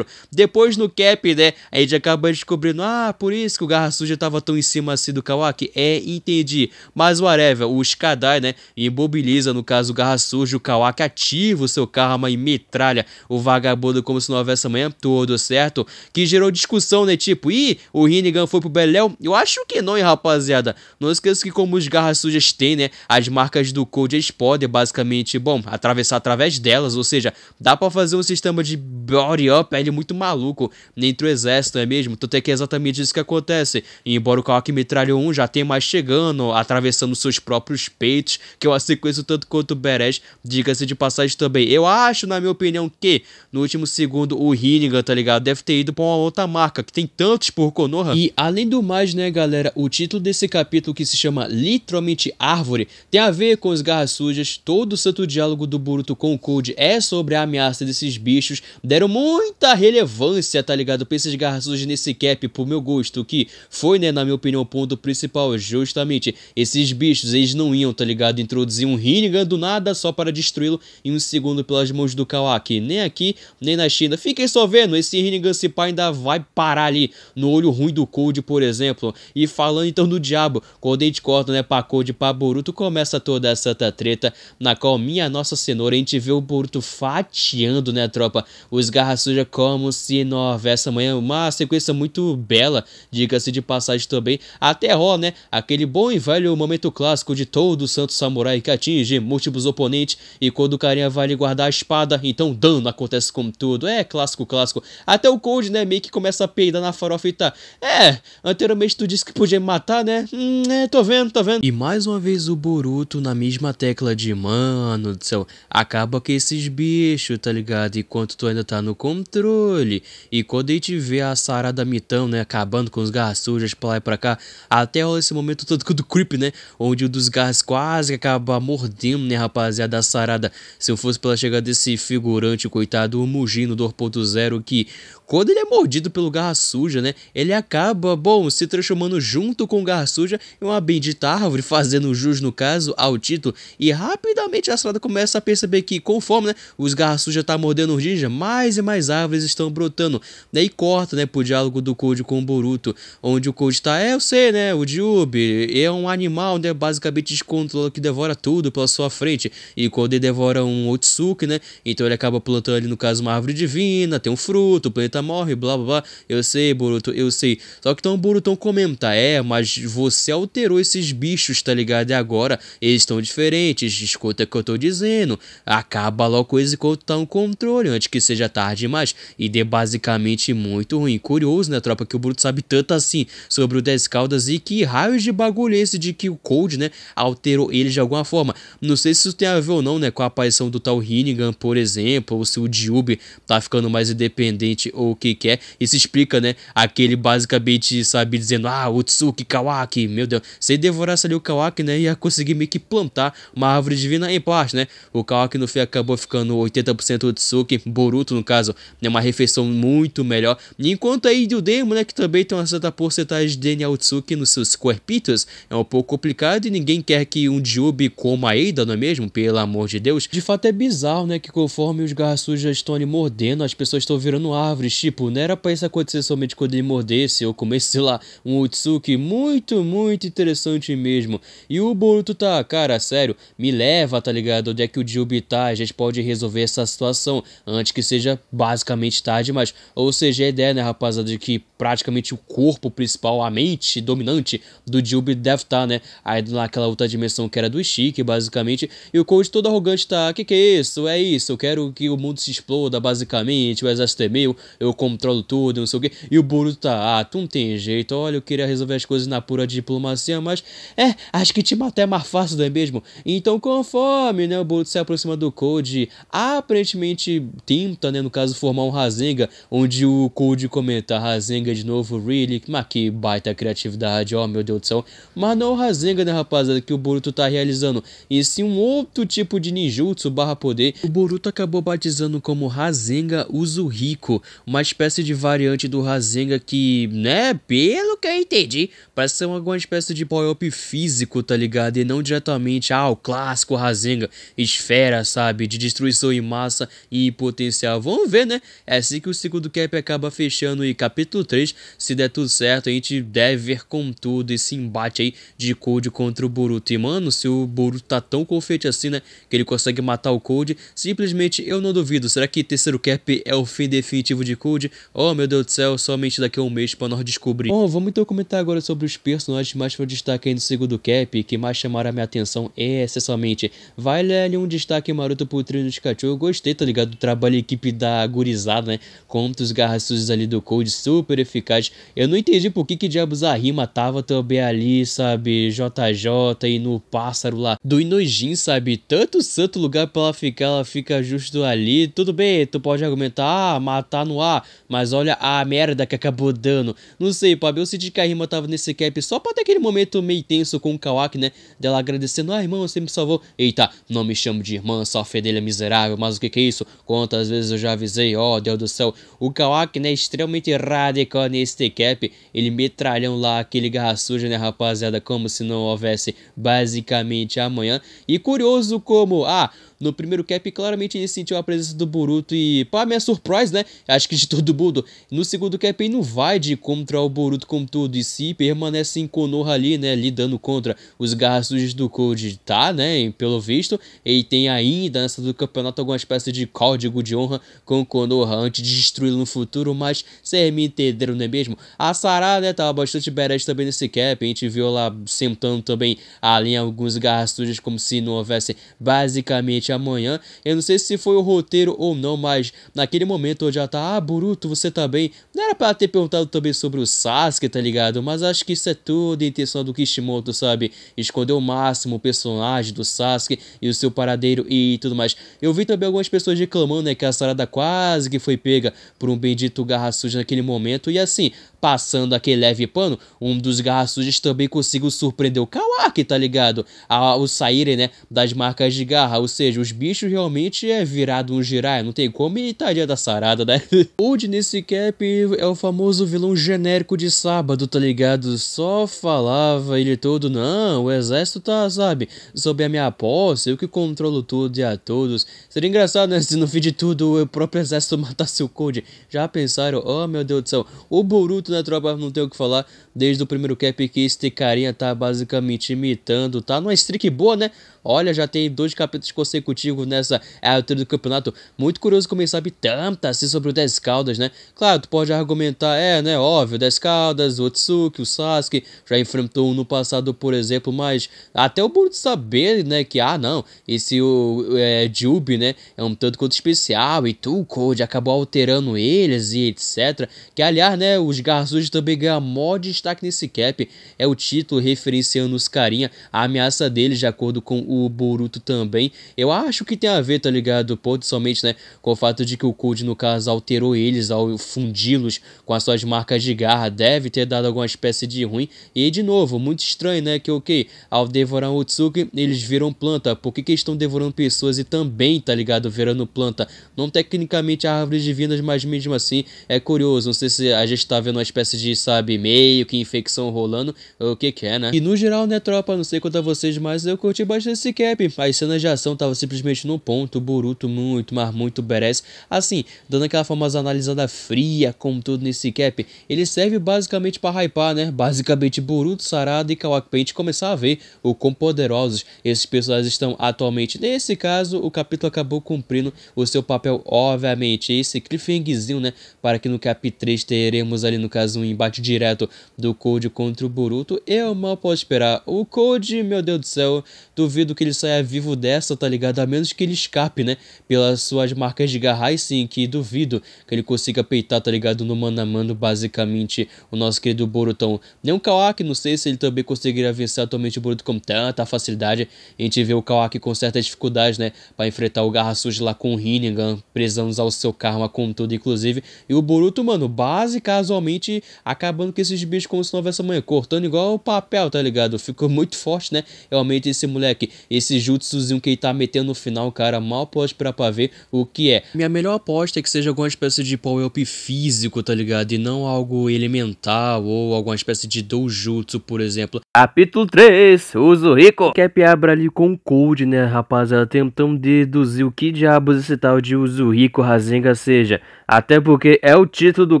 Depois no cap, né? A gente acaba descobrindo, ah, por isso que o Garra Suja tava tão em cima assim do Kawaki. É, entendi. Mas whatever, o Skadai, né? Imobiliza, no caso, o Garra Suja, o Kawaki ativa o seu karma e metralha o vagabundo como se não houvesse amanhã, tudo certo? Que gerou discussão, né? Tipo, ih, o Rinnegan foi pro Beléu? Eu acho que não, hein, rapaziada. Não esqueça que como os Garras Sujas têm, né? As marcas do Code eles podem, basicamente, bom, atravessar através delas, ou seja, dá pra fazer um sistema de body up, é ele é muito maluco dentro do exército, não é mesmo? Tanto é que é exatamente isso que acontece. E embora o Kawaki Mitralho 1 já tenha mais chegando, atravessando seus próprios peitos, que eu uma sequência tanto quanto o Beres, diga-se de passagem também. Eu acho, na minha opinião, que no último segundo o Rinnegan, tá ligado? Deve ter ido pra uma outra marca, que tem tantos por Konoha. E além do mais, né, galera, o título desse capítulo que se chama literalmente Árvore tem a ver com os garras sujas, todo o santo diálogo do Boruto com o Code é sobre a ameaça raça desses bichos deram muita relevância, tá ligado? Pra esses garçons nesse cap, pro meu gosto, que foi, né, na minha opinião, o ponto principal. Justamente, esses bichos, eles não iam, tá ligado? Introduzir um Rinnegan do nada só para destruí-lo em um segundo pelas mãos do Kawaki. Nem aqui, nem na China. Fiquem só vendo, esse Rinnegan se pá ainda vai parar ali no olho ruim do Cold, por exemplo. E falando então do diabo, quando a gente corta, né, pra Cold, pra Boruto, começa toda essa treta na qual minha nossa cenoura, a gente vê o Boruto fatiando né, tropa? Os Garra Suja como se não houvesse amanhã. Uma sequência muito bela, diga-se de passagem também. até ó né? Aquele bom e velho momento clássico de todo o santo samurai que atinge múltiplos oponentes. E quando o carinha vai lhe guardar a espada, então dano acontece com tudo. É clássico, clássico. Até o Cold, né, meio que começa a peidar na farofa e tá. É, anteriormente tu disse que podia me matar, né? Hum, é, tô vendo, tô vendo. E mais uma vez o Boruto na mesma tecla de mano do céu. Acaba que esses bichos, tá ligado? ligado? Enquanto tu ainda tá no controle. E quando a gente vê a sarada mitão, né? Acabando com os garras sujas pra lá e pra cá. Até esse momento todo do creep, né? Onde o dos garras quase acaba mordendo, né, rapaziada? A sarada. Se eu fosse pela chegada desse figurante, coitado, o Mugino 2.0 que quando ele é mordido pelo Garra Suja, né? Ele acaba, bom, se transformando junto com o Garra Suja em uma bendita árvore, fazendo jus, no caso, ao título. E rapidamente a Salada começa a perceber que, conforme né, os Garra Suja tá mordendo os ninja, mais e mais árvores estão brotando. Daí corta, né, pro diálogo do Code com o Boruto, onde o Code tá, é, eu sei, né, o Jubi é um animal, né, basicamente descontrolado que devora tudo pela sua frente. E quando ele devora um Otsuki, né, então ele acaba plantando ali, no caso, uma árvore divina, tem um fruto, planta planeta morre, blá blá blá. Eu sei, Boruto, eu sei. Só que então o Boruto comenta: é, mas você alterou esses bichos, tá ligado? E agora eles estão diferentes. Escuta o que eu tô dizendo. Acaba logo esse tá um controle antes que seja tarde demais. E dê basicamente muito ruim. Curioso, né, tropa, que o Boruto sabe tanto assim sobre o 10 Caldas e que raios de bagulho é esse de que o Cold, né, alterou ele de alguma forma. Não sei se isso tem a ver ou não, né, com a aparição do tal Rinnegan, por exemplo, ou se o Jube tá ficando mais independente ou o que quer. Isso é. explica, né? Aquele basicamente, sabe, dizendo, ah, Utsuki, Kawaki, meu Deus. Se ele devorasse ali o Kawaki, né? Ia conseguir meio que plantar uma árvore divina em parte, né? O Kawaki no fim acabou ficando 80% Utsuki, Boruto no caso, né? Uma refeição muito melhor. Enquanto aí o Demo, né? Que também tem uma certa porcentagem de DNA Utsuki nos seus corpitos. É um pouco complicado e ninguém quer que um Jubi coma a Eida, não é mesmo? Pelo amor de Deus. De fato é bizarro, né? Que conforme os garças já estão ali mordendo, as pessoas estão virando árvores tipo, não era pra isso acontecer somente quando ele mordesse ou comesse, (laughs) sei lá, um Utsuki. Muito, muito interessante mesmo. E o Boruto tá, cara, sério, me leva, tá ligado? Onde é que o Jubi tá? A gente pode resolver essa situação antes que seja basicamente tarde, mas. Ou seja, a ideia, né, rapaziada, de que praticamente o corpo principal, a mente dominante do Jubi deve estar, tá, né? Aí naquela outra dimensão que era do Chique, basicamente. E o coach todo arrogante tá, que que é isso? É isso, eu quero que o mundo se exploda, basicamente, o exército é meu, eu eu controlo tudo, não sei o quê. E o Boruto tá, ah, tu não tem jeito, olha, eu queria resolver as coisas na pura diplomacia, mas é, acho que te matar é mais fácil, não é mesmo? Então, conforme, né, o Boruto se aproxima do Code, aparentemente tenta, né, no caso, formar um Rasenga, onde o Code comenta Rasenga de novo, really, mas que baita criatividade, ó, oh, meu Deus do céu. Mas não o Rasenga, né, rapaziada, que o Boruto tá realizando, e sim um outro tipo de ninjutsu barra poder. O Boruto acabou batizando como Rasenga Uzuhiko, uma uma espécie de variante do Razenga que, né, pelo que eu entendi, parece ser alguma espécie de power-up físico, tá ligado? E não diretamente, ah, o clássico Razenga esfera, sabe, de destruição em massa e potencial. Vamos ver, né? É assim que o segundo Cap acaba fechando e capítulo 3, se der tudo certo, a gente deve ver com tudo esse embate aí de Cold contra o Boruto. E, mano, se o Boruto tá tão confete assim, né, que ele consegue matar o Cold, simplesmente eu não duvido. Será que terceiro Cap é o fim definitivo de Code. Oh, meu Deus do céu, somente daqui a um mês para nós descobrir. Bom, oh, vamos então comentar agora sobre os personagens mais para destaque aí no segundo cap, que mais chamaram a minha atenção é essencialmente. Vai ali um destaque maroto pro Trino de Cachorro. Eu gostei, tá ligado? Do trabalho equipe da gurizada, né? Contra os garraços ali do Code, super eficaz. Eu não entendi por que que diabos a rima tava também ali, sabe? JJ e no pássaro lá do Inojin, sabe? Tanto santo lugar pra ela ficar, ela fica justo ali. Tudo bem, tu pode argumentar, ah, matar no ar mas olha a merda que acabou dando. Não sei, pablo eu senti que a Rima tava nesse cap só pra ter aquele momento meio tenso com o Kawaki, né? Dela agradecendo, ah, irmão, você me salvou. Eita, não me chamo de irmã, só fedelha miserável, mas o que que é isso? Quantas vezes eu já avisei, ó, oh, Deus do céu. O Kawaki, né, extremamente radical nesse cap, ele metralhão lá, aquele garra suja, né, rapaziada, como se não houvesse basicamente amanhã. E curioso como, ah... No primeiro cap, claramente ele sentiu a presença do Boruto e, pá, minha surprise, né? Acho que de todo mundo. No segundo cap, ele não vai de contra o Boruto como todo e se permanece em Konoha ali, né? Lidando contra os garços do Code, tá, né? E, pelo visto, ele tem ainda nessa do campeonato alguma espécie de código de honra com Konoha antes de destruí-lo no futuro, mas vocês me entenderam, não é mesmo? A Sarah, né, tava bastante badass também nesse cap, a gente viu lá sentando também ali alguns garços como se não houvesse basicamente durante a manhã. Eu não sei se foi o roteiro ou não, mas naquele momento onde ela tá, ah, Boruto, você tá bem? Não era pra ter perguntado também sobre o Sasuke, tá ligado? Mas acho que isso é tudo a intenção do Kishimoto, sabe? Esconder o máximo o personagem do Sasuke e o seu paradeiro e tudo mais. Eu vi também algumas pessoas reclamando, né, que a Sarada quase que foi pega por um bendito garra suja naquele momento. E assim, passando aquele leve pano, um dos garras também conseguiu surpreender o Kawaki, tá ligado? Ao saírem, né, das marcas de garra, ou seja, os bichos realmente é virado um girai, não tem como e estaria da sarada, né? (laughs) o nesse Cap é o famoso vilão genérico de sábado, tá ligado? Só falava ele todo, não, o exército tá, sabe, sob a minha posse, eu que controlo tudo e a todos. Seria engraçado, né, se no fim de tudo o próprio exército (laughs) matasse o Code. Já pensaram, oh meu Deus do céu, o Boruto muito, né, tropa? Não tem o que falar. Desde o primeiro cap que este carinha tá basicamente imitando, tá? Numa streak boa, né? Olha, já tem dois capítulos consecutivos nessa altura do campeonato. Muito curioso como ele sabe tanto assim sobre o 10 Caldas, né? Claro, tu pode argumentar, é, né? Óbvio, 10 Caldas, o Otsuki, o Sasuke, já enfrentou um no passado, por exemplo, mas até o bom de saber, né? Que, ah, não, esse o, é, Jubi, né? É um tanto quanto especial e tu, Code, acabou alterando eles e etc. Que, aliás, né? Os Garzuji também ganham maior destaque nesse cap. É o título referenciando os carinha, a ameaça deles, de acordo com o o Boruto também. Eu acho que tem a ver, tá ligado? Pô, somente, né? Com o fato de que o Code, no caso, alterou eles ao fundi-los com as suas marcas de garra. Deve ter dado alguma espécie de ruim. E, de novo, muito estranho, né? Que, ok, ao devorar o Tsuki, eles viram planta. Por que, que estão devorando pessoas e também, tá ligado? Virando planta. Não tecnicamente árvores divinas, mas mesmo assim é curioso. Não sei se a gente tá vendo uma espécie de, sabe, meio que infecção rolando. O que que é, né? E no geral, né, tropa? Não sei quanto a vocês, mas eu curti bastante nesse cap, as cenas de ação estavam simplesmente no ponto, Boruto muito, mas muito badass. Assim, dando aquela famosa analisada fria, como tudo nesse cap, ele serve basicamente para hypar, né? Basicamente, Boruto, Sarada e Kawaki Paint começar a ver o quão poderosos esses personagens estão atualmente. Nesse caso, o capítulo acabou cumprindo o seu papel, obviamente, esse cliffhangerzinho, né? Para que no cap 3 teremos ali, no caso, um embate direto do Code contra o Boruto. Eu mal posso esperar. O Code, meu Deus do céu, duvido duvido que ele saia vivo dessa, tá ligado? A menos que ele escape, né? Pelas suas marcas de garra, e sim, que duvido que ele consiga peitar, tá ligado? No mano a mano, basicamente, o nosso querido Borutão. Nem o Kawaki, não sei se ele também conseguiria vencer atualmente o Boruto com tanta facilidade. A gente vê o Kawaki com certa dificuldade, né? Pra enfrentar o Garra sujo lá com o Rinnegan, precisando usar o seu karma com tudo, inclusive. E o Boruto, mano, base casualmente acabando com esses bichos como se não houvesse amanhã, cortando igual o papel, tá ligado? Ficou muito forte, né? Realmente esse moleque. Esse jutsuzinho que ele tá metendo no final, cara, mal pode esperar pra ver o que é. Minha melhor aposta é que seja alguma espécie de power-up físico, tá ligado? E não algo elemental ou alguma espécie de doujutsu, por exemplo. Capítulo 3, Uso Rico. Cap abre ali com Cold, né, rapaziada? Tentando deduzir o que diabos esse tal de Uso Rico Rasenga seja. Até porque é o título do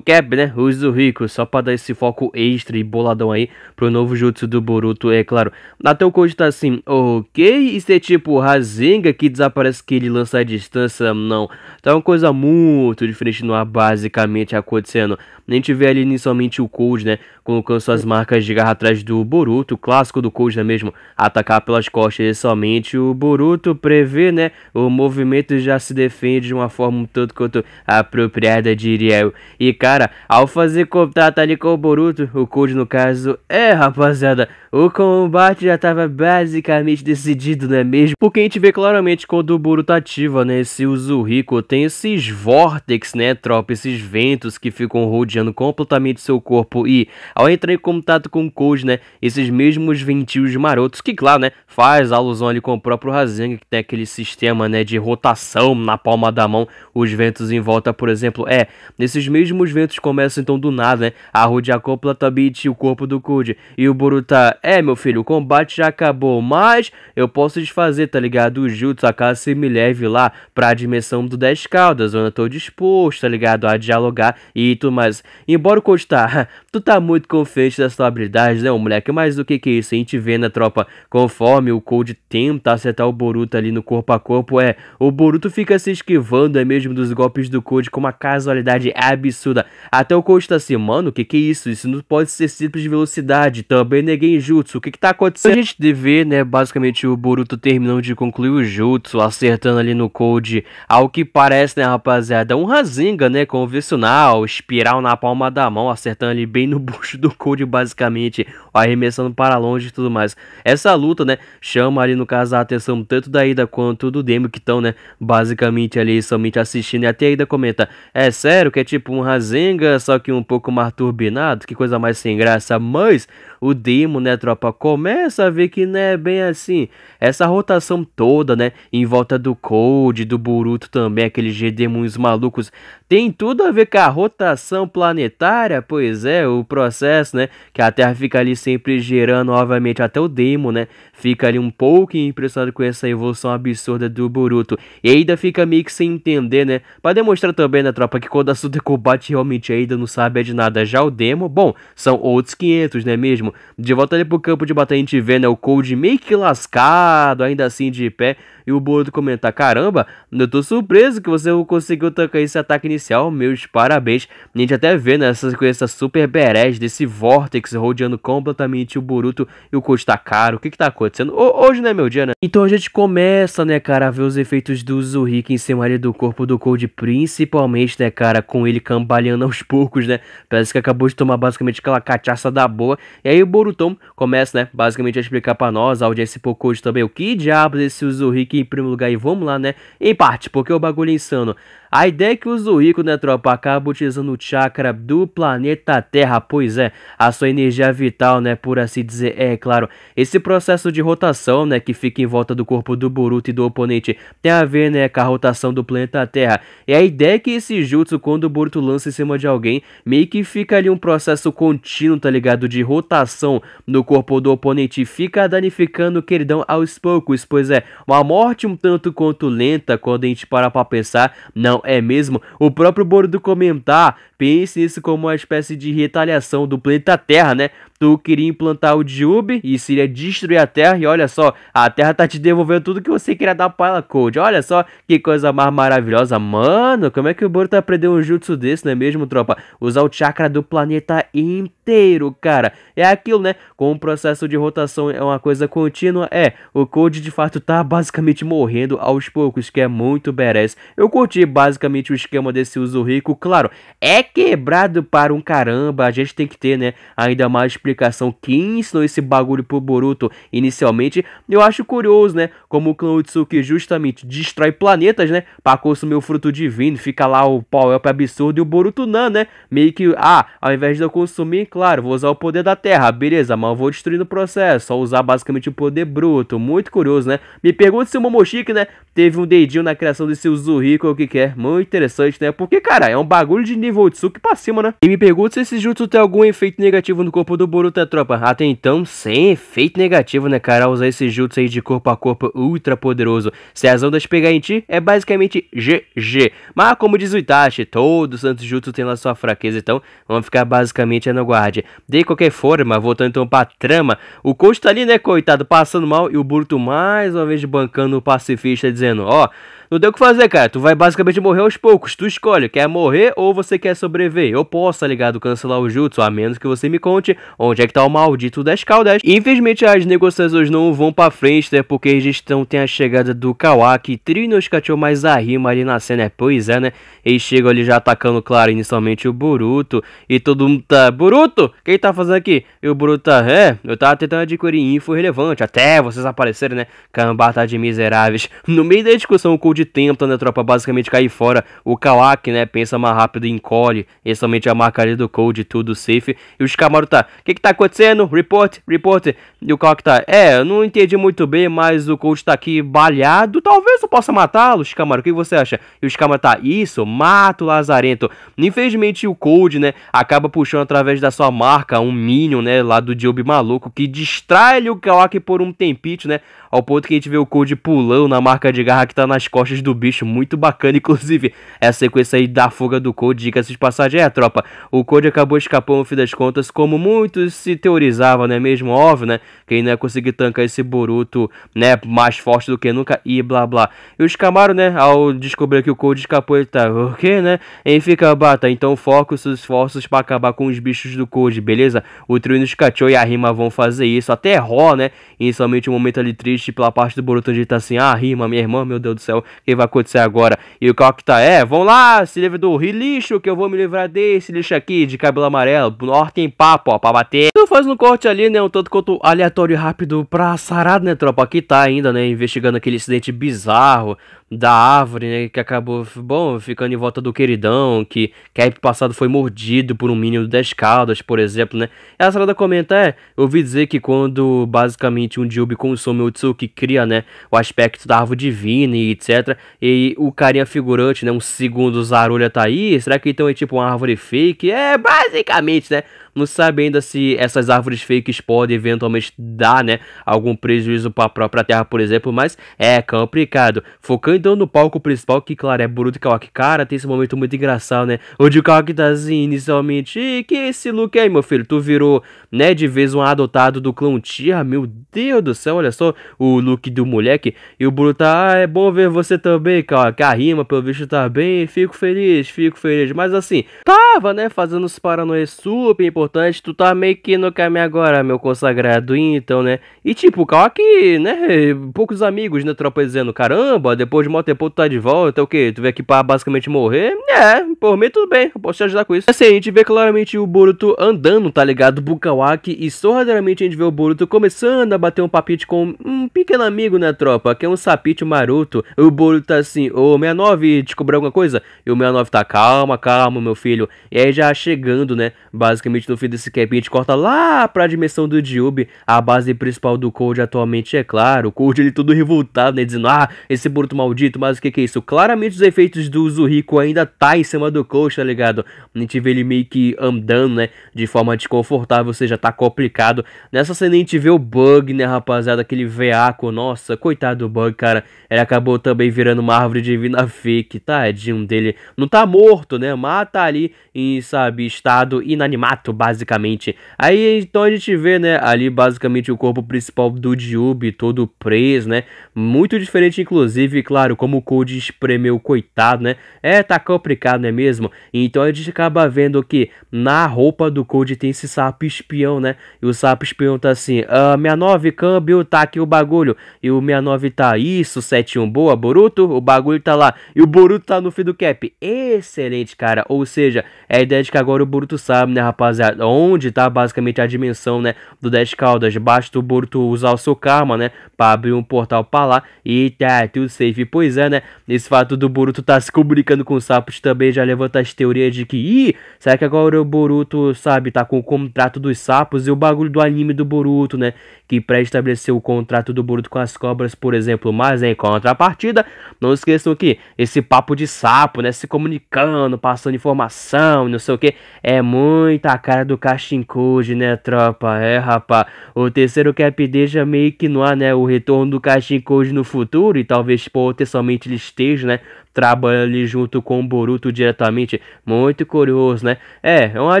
cap, né? Os do Rico, só para dar esse foco extra e boladão aí pro novo jutsu do Boruto, é claro. Até o coach tá assim, ok, isso é tipo Rasenga que desaparece que ele lança a distância, não. Tá uma coisa muito diferente no ar, basicamente, acontecendo. Nem tiver ali inicialmente o Cold, né, colocando suas marcas de garra atrás do Boruto, clássico do Cold, né mesmo, atacar pelas costas e é somente. O Boruto prevê, né, o movimento já se defende de uma forma um tanto quanto apropriada depreda, diria eu. E cara, ao fazer contato ali com o Boruto, o Cold no caso, é rapaziada, o combate já tava basicamente decidido, não é mesmo? Porque a gente vê claramente quando o Boruto ativa, né, esse Uzuriko, tem esses vórtex, né, tropa, esses ventos que ficam rodeando completamente seu corpo e ao entrar em contato com o Cold, né, esses mesmos ventios marotos, que claro, né, faz alusão ali com o próprio Rasengan, que tem aquele sistema, né, de rotação na palma da mão, os ventos em volta, por exemplo, exemplo, é, nesses mesmos ventos começam então do nada, né? A rodear a Tabit o corpo do Code E o Boruta, é, meu filho, o combate já acabou, mas eu posso desfazer, tá ligado? O Jutsu, a casa se me leve lá pra dimensão do 10 Caldas, onde eu tô disposto, tá ligado? A dialogar e tudo mais. Embora o Code tá, (laughs) tu tá muito confiante da sua habilidade, né, moleque? Mais do que que é isso, a gente vê na tropa, conforme o Code tenta acertar o Boruta ali no corpo a corpo, é, o Boruto fica se esquivando, é mesmo, dos golpes do Code com uma casualidade absurda. Até o coach tá assim, mano, O que que é isso? Isso não pode ser simples de velocidade. Também neguei jutsu. O que que tá acontecendo? A gente vê, né, basicamente o Boruto terminando de concluir o jutsu, acertando ali no code, ao que parece, né, rapaziada, um razinga, né, convencional, espiral na palma da mão, acertando ali bem no (laughs) bucho do code, basicamente, arremessando para longe e tudo mais. Essa luta, né, chama ali no caso a atenção tanto da Ida quanto do Demo, que estão, né, basicamente ali somente assistindo e até a Ida comenta, é sério que é tipo um Razenga, só que um pouco mais turbinado? Que coisa mais sem graça, mas o Demo, né, tropa, começa a ver que não é bem assim. Essa rotação toda, né, em volta do Cold, do Buruto também, aqueles G-Demons malucos, tem tudo a ver com a rotação planetária, pois é, o processo, né, que a Terra fica ali sempre gerando novamente até o Demo, né, fica ali um pouco impressionado com essa evolução absurda do Buruto E ainda fica meio que sem entender, né, pra demonstrar também, né, tropa, que quando é a Suda bate realmente ainda não sabe de nada. Já o Demo, bom, são outros 500, né mesmo? mesmo. De volta ali pro campo de batalha, a gente vê né, o Cold meio que lascado, ainda assim de pé, e o Boruto comenta: Caramba, eu tô surpreso que você conseguiu tancar esse ataque inicial. Meus parabéns. A gente até vê nessa né, coisa super berés desse Vortex rodeando completamente o Boruto e o Coach tá caro. O que que tá acontecendo? O hoje não é meu dia, né? Então a gente começa, né, cara, a ver os efeitos do Zuriki em cima ali do corpo do Cold, principalmente, né, cara, com ele cambaleando aos poucos, né? Parece que acabou de tomar basicamente aquela cachaça da boa. E aí o Boruto começa, né, basicamente a explicar para nós, a audiência Pocoji também, o que diabos esse Zuriki aqui em primeiro lugar e vamos lá, né? Em parte, porque o bagulho é insano. A ideia é que o Zuiko, né, tropa, acaba utilizando o chakra do planeta Terra, pois é, a sua energia vital, né, por assim dizer, é claro. Esse processo de rotação, né, que fica em volta do corpo do Boruto e do oponente, tem a ver, né, com a rotação do planeta Terra. E a ideia é que esse jutsu, quando o Boruto lança em cima de alguém, meio que fica ali um processo contínuo, tá ligado, de rotação no corpo do oponente, fica danificando o queridão aos poucos, pois é, uma morte um tanto quanto lenta, quando a gente para pra pensar, não não, é mesmo? O próprio Boruto comentar, pense isso como uma espécie de retaliação do planeta Terra, né? Tu queria implantar o Diube, e seria destruir a Terra, e olha só, a Terra tá te devolvendo tudo que você queria dar pra ela, Code. Olha só, que coisa mais maravilhosa. Mano, como é que o Boruto aprendeu um jutsu desse, não é mesmo, tropa? Usar o chakra do planeta inteiro, cara. É aquilo, né? Com o processo de rotação é uma coisa contínua, é. O Code de fato tá basicamente morrendo aos poucos, que é muito badass. Eu curti basicamente o esquema desse uso rico, claro. É quebrado para um caramba, a gente tem que ter, né? Ainda mais explicação quem ensinou esse bagulho pro Boruto inicialmente. Eu acho curioso, né? Como o clã Utsuki justamente destrói planetas, né? Pra consumir o fruto divino, fica lá o power up absurdo e o Boruto não, né? Meio que, ah, ao invés de eu consumir, claro, vou usar o poder da Terra terra, beleza, mas eu vou destruir no processo, só usar basicamente o poder bruto, muito curioso, né? Me pergunta se o Momoshiki, né, teve um dedinho na criação desse Uzuhiko ou o que quer. é, muito interessante, né? Porque, cara, é um bagulho de nível Otsuki pra cima, né? E me pergunta se esse Jutsu tem algum efeito negativo no corpo do Boruto, né, tropa? Até então, sem efeito negativo, né, cara, usar esse Jutsu aí de corpo a corpo ultra poderoso. Se as ondas pegar em ti, é basicamente GG. Mas, como diz o Itachi, todo santo Jutsu tem lá sua fraqueza, então vamos ficar basicamente no guarde. De qualquer forma, forma, voltando então pra trama, o coach tá ali, né, coitado, passando mal e o Burto mais uma vez bancando o pacifista, dizendo: Ó. Oh, não tem o que fazer, cara. Tu vai basicamente morrer aos poucos. Tu escolhe, quer morrer ou você quer sobreviver. Eu posso, tá ligado? Cancelar o jutsu, a menos que você me conte onde é que tá o maldito das caudas. Infelizmente, as negociações não vão pra frente, né? Porque a estão tem a chegada do Kawaki, Trinos Kachou mais a rima ali na cena. É, pois é, né? Eles chegam ali já atacando, claro, inicialmente o Buruto E todo mundo tá. Buruto? Quem tá fazendo aqui? E o Buruto tá. É, eu tava tentando adquirir info relevante. Até vocês aparecerem, né? Cambata de miseráveis. No meio da discussão, o Cold Gold tenta, né, tropa, basicamente cair fora. O Kawak, né, pensa mais rápido e encolhe. Esse somente é a marca ali do Cold, tudo safe. E os Camaro tá, o que que tá acontecendo? Report, report. E o Kawak tá, é, não entendi muito bem, mas o Cold tá aqui balhado. Talvez eu possa matá-lo, Camaro, o que você acha? E os Camaro tá, isso, mata o Lazarento. Infelizmente o Cold, né, acaba puxando através da sua marca um Minion, né, lá do Job maluco, que distrai o Kawak por um tempite, né. Ao ponto que a gente vê o Cold pulando na marca de garra que tá nas costas do bicho. Muito bacana, inclusive. Essa sequência aí da fuga do Cold, dicas se de passagem. É, tropa, o Cold acabou escapando, no fim das contas, como muitos se teorizava, né? Mesmo óbvio, né? Quem não ia conseguir tancar esse Boruto, né? Mais forte do que nunca e blá blá. E os Camaro, né? Ao descobrir que o Cold escapou, ele tá, o quê, né? Em fica, bata. Então foca os seus esforços para acabar com os bichos do Cold, beleza? O Trio Kacho e a Rima vão fazer isso. Até Ró, né? Inicialmente um momento ali triste triste pela parte do Boruto de estar tá assim, ah, rima, minha irmã, meu Deus do céu, o que vai acontecer agora? E o Cacta tá, é, vão lá, se livre do lixo que eu vou me livrar desse lixo aqui de cabelo amarelo, norte em papo, ó, pra bater. Então faz um corte ali, né, um tanto quanto aleatório e rápido pra Sarada, né, tropa, que tá ainda, né, investigando aquele incidente bizarro da árvore, né, que acabou, bom, ficando em volta do queridão, que cap passado foi mordido por um mínimo de 10 caldas, por exemplo, né. E a Sarada comenta, é, eu ouvi dizer que quando, basicamente, um Jubi consome o Tsuki, cria, né, o aspecto da árvore divina e etc, e o carinha figurante, né, um segundo Zarulha tá aí, será que então é tipo uma árvore fake? É, basicamente, né, não sabe ainda se essas árvores fakes podem eventualmente dar, né, algum prejuízo para a própria terra, por exemplo, mas é complicado. Focando então, no palco principal, que claro, é Boruto e Kawaki. Cara, tem esse momento muito engraçado, né? Onde o Kawaki tá assim, inicialmente, e que esse look aí, meu filho? Tu virou, né, de vez um adotado do clã Tia, meu Deus do céu, olha só o look do moleque. E o Boruto, ah, é bom ver você também, Kawaki. A rima, pelo visto, tá bem, fico feliz, fico feliz. Mas assim, tava, né, fazendo os paranóis super importantes importante, tu tá meio que no caminho agora, meu consagrado, então, né? E tipo, o que, né? Poucos amigos, né? Tropa dizendo, caramba, depois de mó tempo tu tá de volta, é o que Tu veio aqui pra basicamente morrer? É, por mim tudo bem, eu posso te ajudar com isso. Assim, a gente vê claramente o Boruto andando, tá ligado? Bukawaki, e sorradeiramente a gente vê o Boruto começando a bater um papite com um pequeno amigo, né, tropa? Que é um sapite maroto. O Boruto tá assim, ô 69, descobriu alguma coisa? E o 69 tá, calma, calma, meu filho. E aí já chegando, né? Basicamente no fim desse cap a gente corta lá pra dimensão do Diube. A base principal do Cold atualmente é claro. O Cold ele todo revoltado, né? Dizendo, ah, esse bruto maldito, mas o que que é isso? Claramente os efeitos do Zurico ainda tá em cima do Cold, tá ligado? A gente vê ele meio que andando, né? De forma desconfortável, ou seja, tá complicado. Nessa cena a gente vê o Bug, né, rapaziada? Aquele veaco, nossa, coitado do Bug, cara. Ele acabou também virando uma árvore divina fake, tadinho dele. Não tá morto, né? Mas tá ali em, sabe, estado inanimado basicamente. Aí então a gente vê, né, ali basicamente o corpo principal do Diube todo preso, né? Muito diferente, inclusive, claro, como o Code espremeu, coitado, né? É, tá complicado, não é mesmo? Então a gente acaba vendo que na roupa do Code tem esse sapo espião, né? E o sapo espião tá assim, ah, 69, câmbio, tá aqui o bagulho. E o 69 tá isso, 71, boa, Boruto, o bagulho tá lá. E o Boruto tá no fim do cap. Excelente, cara. Ou seja, é a ideia de que agora o Boruto sabe, né, rapaziada? onde tá basicamente a dimensão, né, do Death Caldas. Basta o Boruto usar o seu karma, né, para abrir um portal para lá e tá tudo safe. Pois é, né, esse fato do Boruto tá se comunicando com os sapos também já levanta as teorias de que, ih, será que agora o Boruto, sabe, tá com o contrato dos sapos e o bagulho do anime do Boruto, né? que pré-estabeleceu o contrato do Boruto com as cobras, por exemplo, mas em contrapartida, não esqueçam que esse papo de sapo, né, se comunicando, passando informação, não sei o que, é muita cara do Kashinkuji, né, tropa, é, rapaz, o terceiro cap deixa meio que no ar, né, o retorno do Kashinkuji no futuro, e talvez, potencialmente somente ele esteja, né, trabalha ali junto com o Boruto diretamente. Muito curioso, né? É, é uma